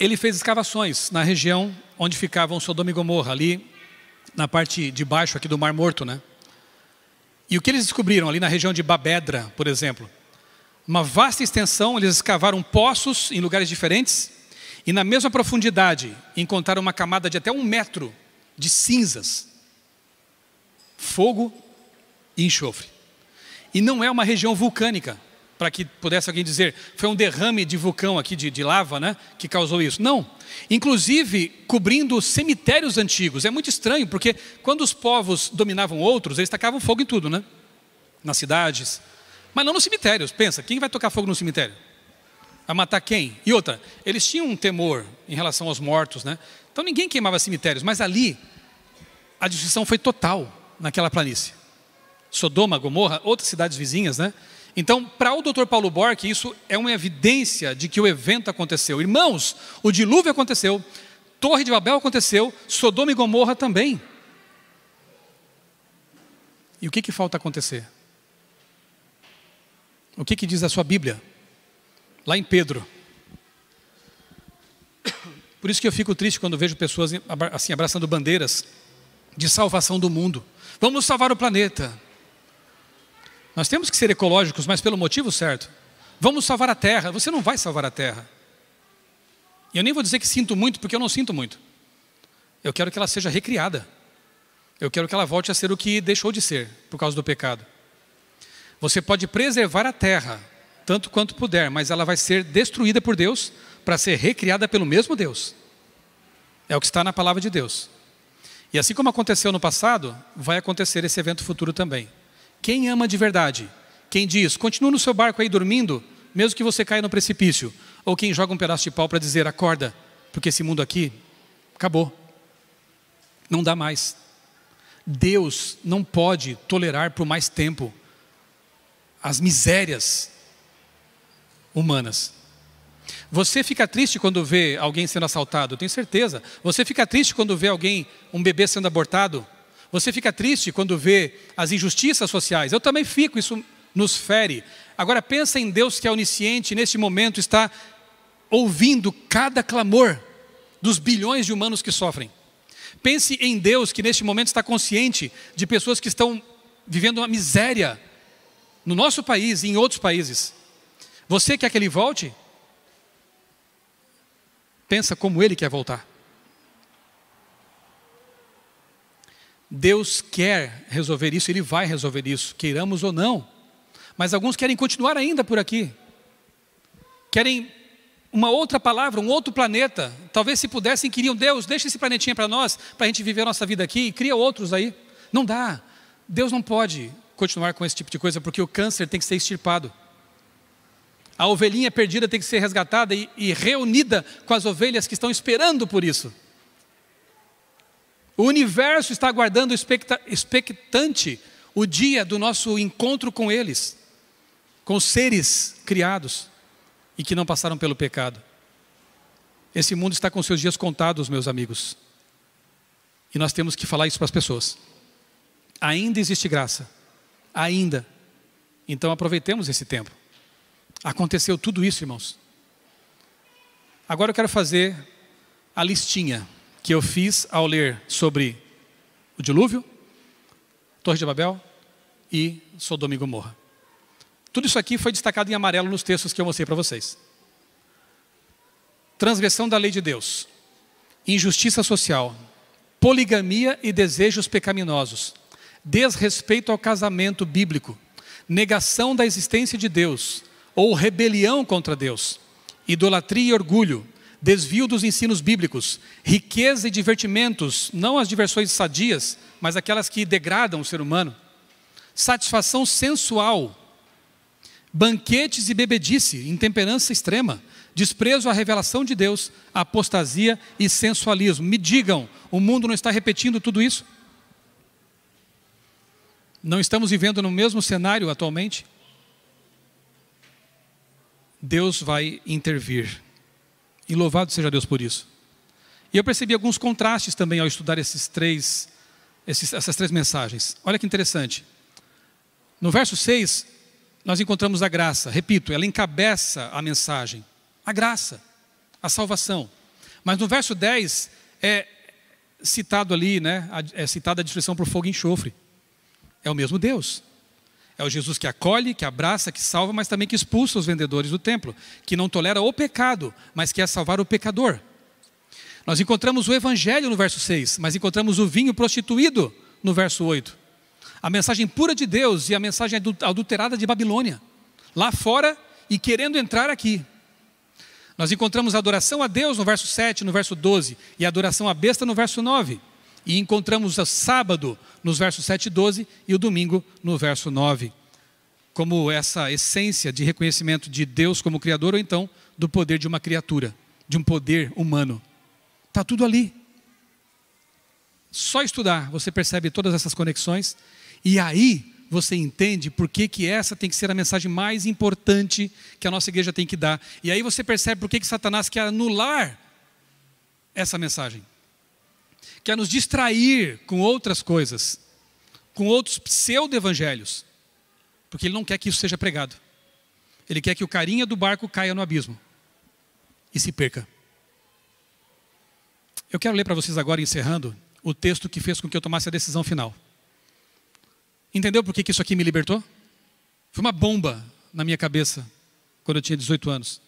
ele fez escavações na região onde ficavam Sodoma e Gomorra, ali na parte de baixo aqui do Mar Morto, né? E o que eles descobriram ali na região de Babedra, por exemplo? Uma vasta extensão, eles escavaram poços em lugares diferentes e na mesma profundidade encontraram uma camada de até um metro de cinzas. Fogo e enxofre. E não é uma região vulcânica, para que pudesse alguém dizer, foi um derrame de vulcão aqui, de, de lava, né, que causou isso. Não. Inclusive, cobrindo cemitérios antigos. É muito estranho, porque quando os povos dominavam outros, eles tacavam fogo em tudo, né? Nas cidades. Mas não nos cemitérios. Pensa, quem vai tocar fogo no cemitério? A matar quem? E outra, eles tinham um temor em relação aos mortos, né? Então ninguém queimava cemitérios, mas ali a destruição foi total naquela planície. Sodoma, Gomorra, outras cidades vizinhas, né? Então, para o Dr. Paulo Bork, isso é uma evidência de que o evento aconteceu. Irmãos, o dilúvio aconteceu, Torre de Babel aconteceu, Sodoma e Gomorra também. E o que, que falta acontecer? O que, que diz a sua Bíblia? Lá em Pedro. Por isso que eu fico triste quando vejo pessoas assim abraçando bandeiras de salvação do mundo. Vamos salvar o planeta. Nós temos que ser ecológicos, mas pelo motivo certo. Vamos salvar a terra. Você não vai salvar a terra. E eu nem vou dizer que sinto muito, porque eu não sinto muito. Eu quero que ela seja recriada. Eu quero que ela volte a ser o que deixou de ser por causa do pecado. Você pode preservar a terra tanto quanto puder, mas ela vai ser destruída por Deus para ser recriada pelo mesmo Deus. É o que está na palavra de Deus. E assim como aconteceu no passado, vai acontecer esse evento futuro também. Quem ama de verdade? Quem diz, continua no seu barco aí dormindo, mesmo que você caia no precipício? Ou quem joga um pedaço de pau para dizer, acorda, porque esse mundo aqui acabou. Não dá mais. Deus não pode tolerar por mais tempo as misérias humanas. Você fica triste quando vê alguém sendo assaltado, tenho certeza. Você fica triste quando vê alguém, um bebê sendo abortado, você fica triste quando vê as injustiças sociais. Eu também fico, isso nos fere. Agora pensa em Deus que é onisciente neste momento está ouvindo cada clamor dos bilhões de humanos que sofrem. Pense em Deus que neste momento está consciente de pessoas que estão vivendo uma miséria no nosso país e em outros países. Você quer que ele volte? Pensa como ele quer voltar. Deus quer resolver isso, Ele vai resolver isso, queiramos ou não. Mas alguns querem continuar ainda por aqui, querem uma outra palavra, um outro planeta. Talvez se pudessem, queriam, Deus, deixa esse planetinha para nós, para a gente viver a nossa vida aqui e cria outros aí. Não dá. Deus não pode continuar com esse tipo de coisa, porque o câncer tem que ser extirpado. A ovelhinha perdida tem que ser resgatada e, e reunida com as ovelhas que estão esperando por isso. O universo está aguardando expectante o dia do nosso encontro com eles, com os seres criados e que não passaram pelo pecado. Esse mundo está com seus dias contados, meus amigos. E nós temos que falar isso para as pessoas. Ainda existe graça. Ainda. Então aproveitemos esse tempo. Aconteceu tudo isso, irmãos. Agora eu quero fazer a listinha que eu fiz ao ler sobre o dilúvio, Torre de Babel e Sodoma e Gomorra. Tudo isso aqui foi destacado em amarelo nos textos que eu mostrei para vocês. Transgressão da lei de Deus, injustiça social, poligamia e desejos pecaminosos, desrespeito ao casamento bíblico, negação da existência de Deus ou rebelião contra Deus, idolatria e orgulho, desvio dos ensinos bíblicos, riqueza e divertimentos, não as diversões sadias, mas aquelas que degradam o ser humano, satisfação sensual, banquetes e bebedice, intemperança extrema, desprezo à revelação de Deus, apostasia e sensualismo. Me digam, o mundo não está repetindo tudo isso? Não estamos vivendo no mesmo cenário atualmente? Deus vai intervir. E louvado seja Deus por isso. E eu percebi alguns contrastes também ao estudar esses três, esses, essas três mensagens. Olha que interessante. No verso 6, nós encontramos a graça. Repito, ela encabeça a mensagem. A graça, a salvação. Mas no verso 10 é citado ali, né, é citada a destruição por fogo e enxofre. É o mesmo Deus. É o Jesus que acolhe, que abraça, que salva, mas também que expulsa os vendedores do templo, que não tolera o pecado, mas quer salvar o pecador. Nós encontramos o evangelho no verso 6, mas encontramos o vinho prostituído no verso 8. A mensagem pura de Deus e a mensagem adulterada de Babilônia, lá fora e querendo entrar aqui. Nós encontramos a adoração a Deus no verso 7, no verso 12, e a adoração à besta no verso 9. E encontramos o sábado nos versos 7 e 12 e o domingo no verso 9, como essa essência de reconhecimento de Deus como Criador ou então do poder de uma criatura, de um poder humano. Está tudo ali. Só estudar você percebe todas essas conexões e aí você entende por que, que essa tem que ser a mensagem mais importante que a nossa igreja tem que dar. E aí você percebe por que, que Satanás quer anular essa mensagem quer é nos distrair com outras coisas, com outros pseudo-evangelhos, porque ele não quer que isso seja pregado. Ele quer que o carinha do barco caia no abismo e se perca. Eu quero ler para vocês agora, encerrando, o texto que fez com que eu tomasse a decisão final. Entendeu por que, isso aqui me libertou? Foi uma bomba na minha cabeça quando eu tinha 18 anos.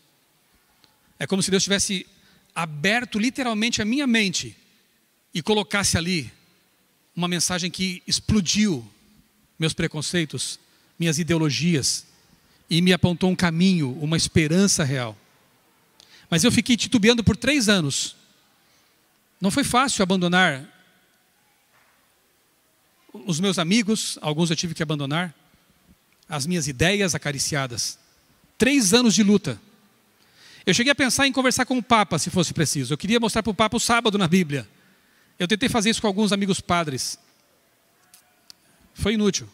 É como se Deus tivesse aberto literalmente a minha mente e colocasse ali uma mensagem que explodiu meus preconceitos, minhas ideologias e me apontou um caminho, uma esperança real. Mas eu fiquei titubeando por três anos. Não foi fácil abandonar os meus amigos, alguns eu tive que abandonar, as minhas ideias acariciadas. Três anos de luta. Eu cheguei a pensar em conversar com o Papa, se fosse preciso. Eu queria mostrar para o Papa o sábado na Bíblia. Eu tentei fazer isso com alguns amigos padres. Foi inútil,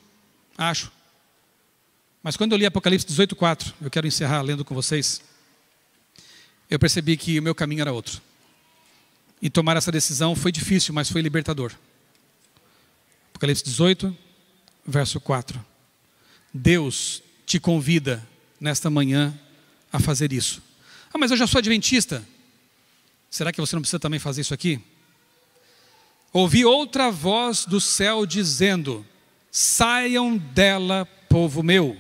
acho. Mas quando eu li Apocalipse 18:4, eu quero encerrar lendo com vocês. Eu percebi que o meu caminho era outro. E tomar essa decisão foi difícil, mas foi libertador. Apocalipse 18, verso 4. Deus te convida nesta manhã a fazer isso. Ah, mas eu já sou adventista. Será que você não precisa também fazer isso aqui? Ouvi outra voz do céu dizendo: Saiam dela, povo meu,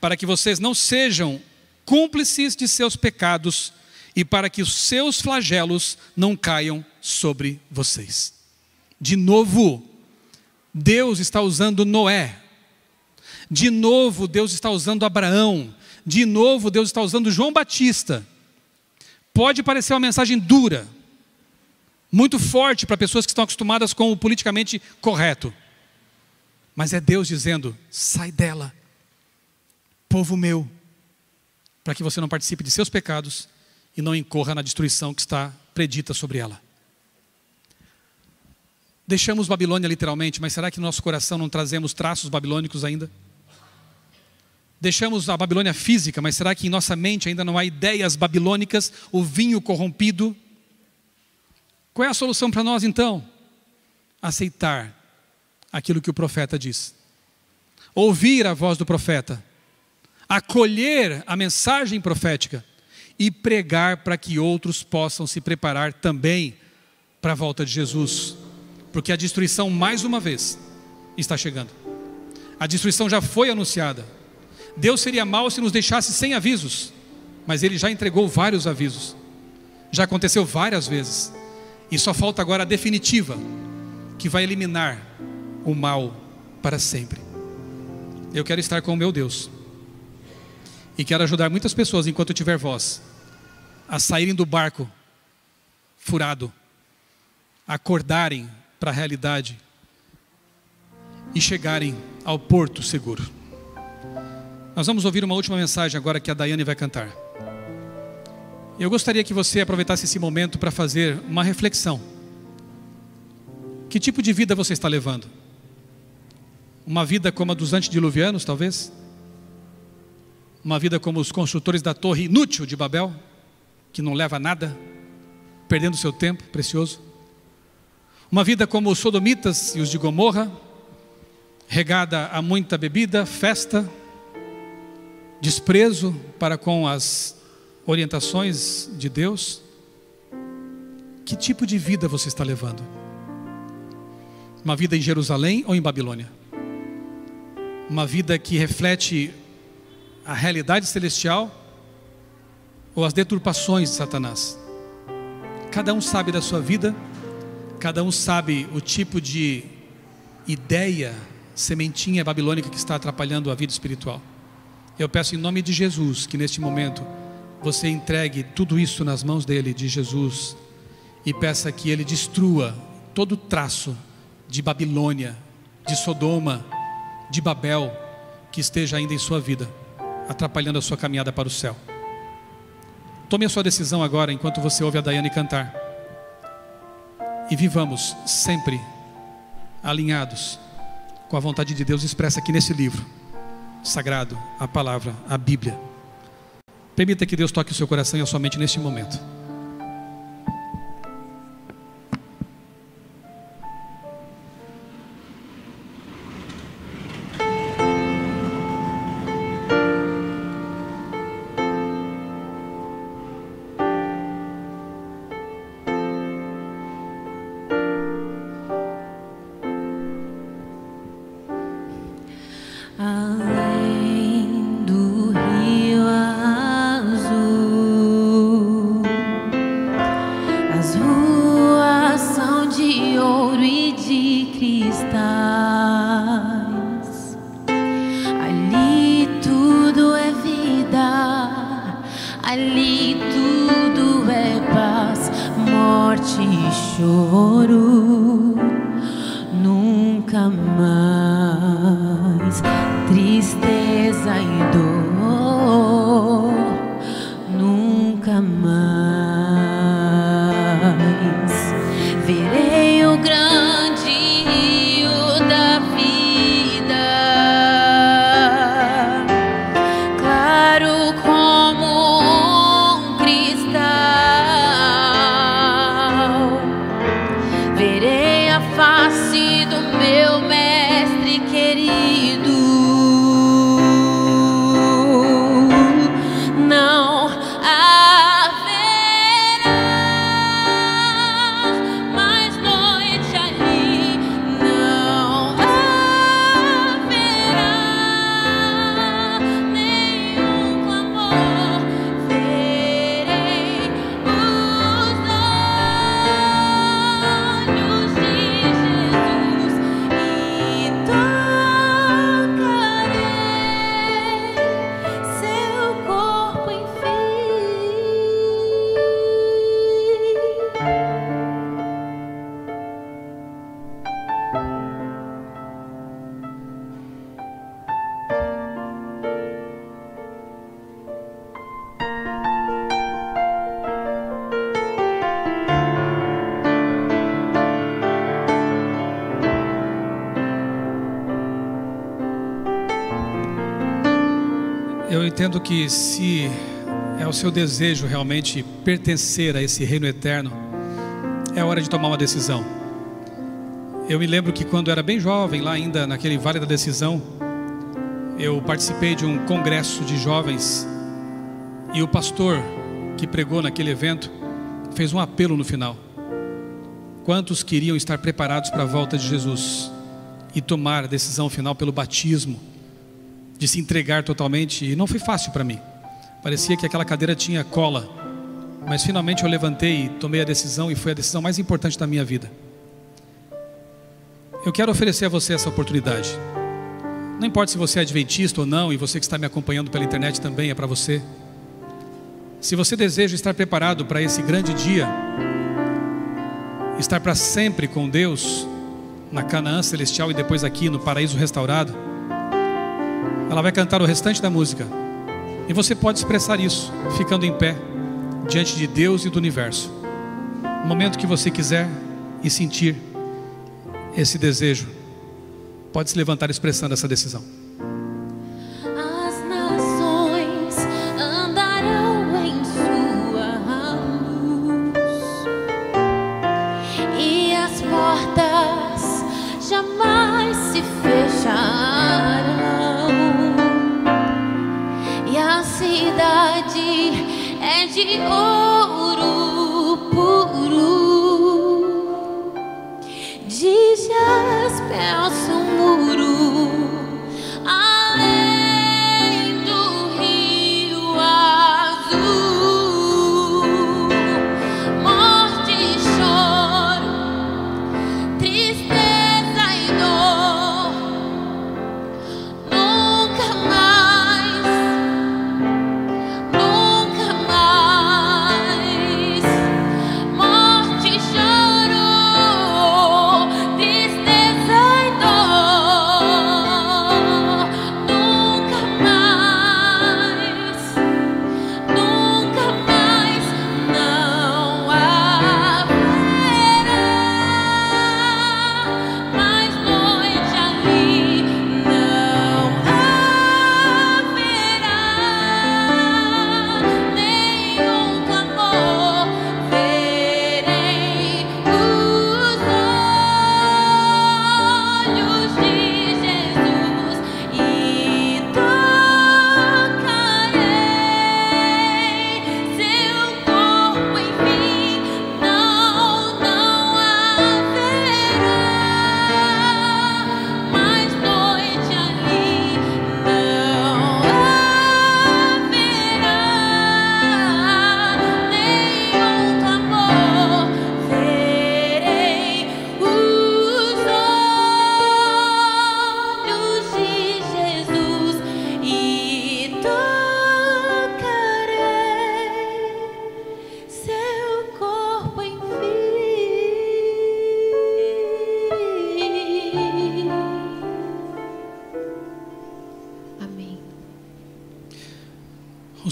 para que vocês não sejam cúmplices de seus pecados e para que os seus flagelos não caiam sobre vocês. De novo, Deus está usando Noé. De novo, Deus está usando Abraão. De novo, Deus está usando João Batista. Pode parecer uma mensagem dura, muito forte para pessoas que estão acostumadas com o politicamente correto. Mas é Deus dizendo: sai dela, povo meu, para que você não participe de seus pecados e não incorra na destruição que está predita sobre ela. Deixamos Babilônia literalmente, mas será que no nosso coração não trazemos traços babilônicos ainda? Deixamos a Babilônia física, mas será que em nossa mente ainda não há ideias babilônicas, o vinho corrompido, qual é a solução para nós então? Aceitar aquilo que o profeta diz, ouvir a voz do profeta, acolher a mensagem profética e pregar para que outros possam se preparar também para a volta de Jesus, porque a destruição, mais uma vez, está chegando. A destruição já foi anunciada. Deus seria mau se nos deixasse sem avisos, mas Ele já entregou vários avisos, já aconteceu várias vezes. E só falta agora a definitiva, que vai eliminar o mal para sempre. Eu quero estar com o meu Deus. E quero ajudar muitas pessoas, enquanto eu tiver voz, a saírem do barco furado, acordarem para a realidade e chegarem ao porto seguro. Nós vamos ouvir uma última mensagem agora que a Daiane vai cantar. Eu gostaria que você aproveitasse esse momento para fazer uma reflexão. Que tipo de vida você está levando? Uma vida como a dos antediluvianos, talvez? Uma vida como os construtores da torre inútil de Babel, que não leva a nada, perdendo seu tempo precioso? Uma vida como os sodomitas e os de Gomorra, regada a muita bebida, festa, desprezo para com as orientações de Deus, que tipo de vida você está levando? Uma vida em Jerusalém ou em Babilônia? Uma vida que reflete a realidade celestial ou as deturpações de Satanás? Cada um sabe da sua vida, cada um sabe o tipo de ideia, sementinha babilônica que está atrapalhando a vida espiritual. Eu peço em nome de Jesus que neste momento você entregue tudo isso nas mãos dele, de Jesus, e peça que ele destrua todo traço de Babilônia, de Sodoma, de Babel que esteja ainda em sua vida, atrapalhando a sua caminhada para o céu. Tome a sua decisão agora, enquanto você ouve a Daiane cantar. E vivamos sempre alinhados com a vontade de Deus expressa aqui nesse livro sagrado, a palavra, a Bíblia. Permita que Deus toque o seu coração e a sua mente neste momento. ali tudo é paz, morte e choro, nunca mais tristeza e dor. eu desejo realmente pertencer a esse reino eterno, é hora de tomar uma decisão. Eu me lembro que quando era bem jovem, lá ainda naquele Vale da Decisão, eu participei de um congresso de jovens e o pastor que pregou naquele evento fez um apelo no final. Quantos queriam estar preparados para a volta de Jesus e tomar a decisão final pelo batismo, de se entregar totalmente? E não foi fácil para mim. Parecia que aquela cadeira tinha cola, mas finalmente eu levantei e tomei a decisão e foi a decisão mais importante da minha vida. Eu quero oferecer a você essa oportunidade. Não importa se você é adventista ou não, e você que está me acompanhando pela internet também é para você. Se você deseja estar preparado para esse grande dia, estar para sempre com Deus, na Canaã Celestial e depois aqui no Paraíso Restaurado, ela vai cantar o restante da música. E você pode expressar isso ficando em pé diante de Deus e do universo. No momento que você quiser e sentir esse desejo, pode se levantar expressando essa decisão.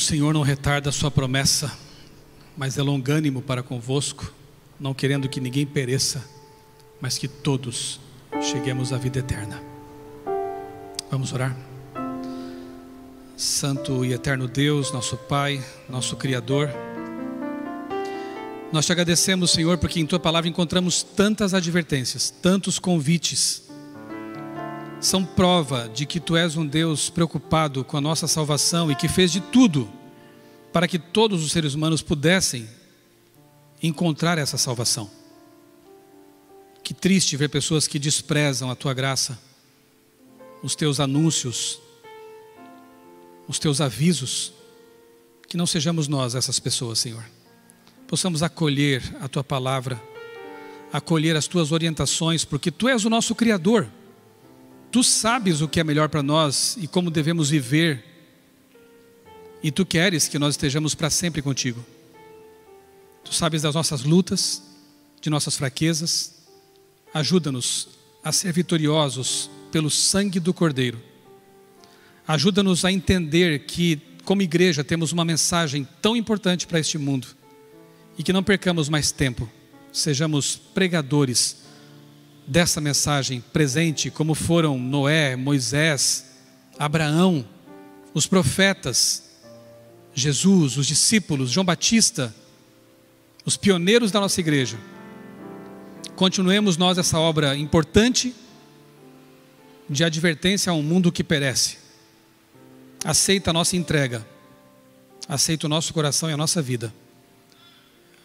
Senhor não retarda a sua promessa, mas é longânimo para convosco, não querendo que ninguém pereça, mas que todos cheguemos à vida eterna. Vamos orar? Santo e eterno Deus, nosso Pai, nosso Criador, nós te agradecemos, Senhor, porque em tua palavra encontramos tantas advertências, tantos convites, são prova de que tu és um Deus preocupado com a nossa salvação e que fez de tudo para que todos os seres humanos pudessem encontrar essa salvação. Que triste ver pessoas que desprezam a tua graça, os teus anúncios, os teus avisos. Que não sejamos nós essas pessoas, Senhor. Possamos acolher a tua palavra, acolher as tuas orientações, porque tu és o nosso Criador. Tu sabes o que é melhor para nós e como devemos viver e tu queres que nós estejamos para sempre contigo. Tu sabes das nossas lutas, de nossas fraquezas. Ajuda-nos a ser vitoriosos pelo sangue do Cordeiro. Ajuda-nos a entender que, como igreja, temos uma mensagem tão importante para este mundo e que não percamos mais tempo. Sejamos pregadores dessa mensagem presente, como foram Noé, Moisés, Abraão, os profetas, Jesus, os discípulos, João Batista, os pioneiros da nossa igreja. Continuemos nós essa obra importante de advertência a um mundo que perece. Aceita a nossa entrega, aceita o nosso coração e a nossa vida.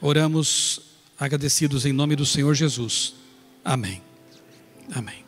Oramos agradecidos em nome do Senhor Jesus. Amém. Amém.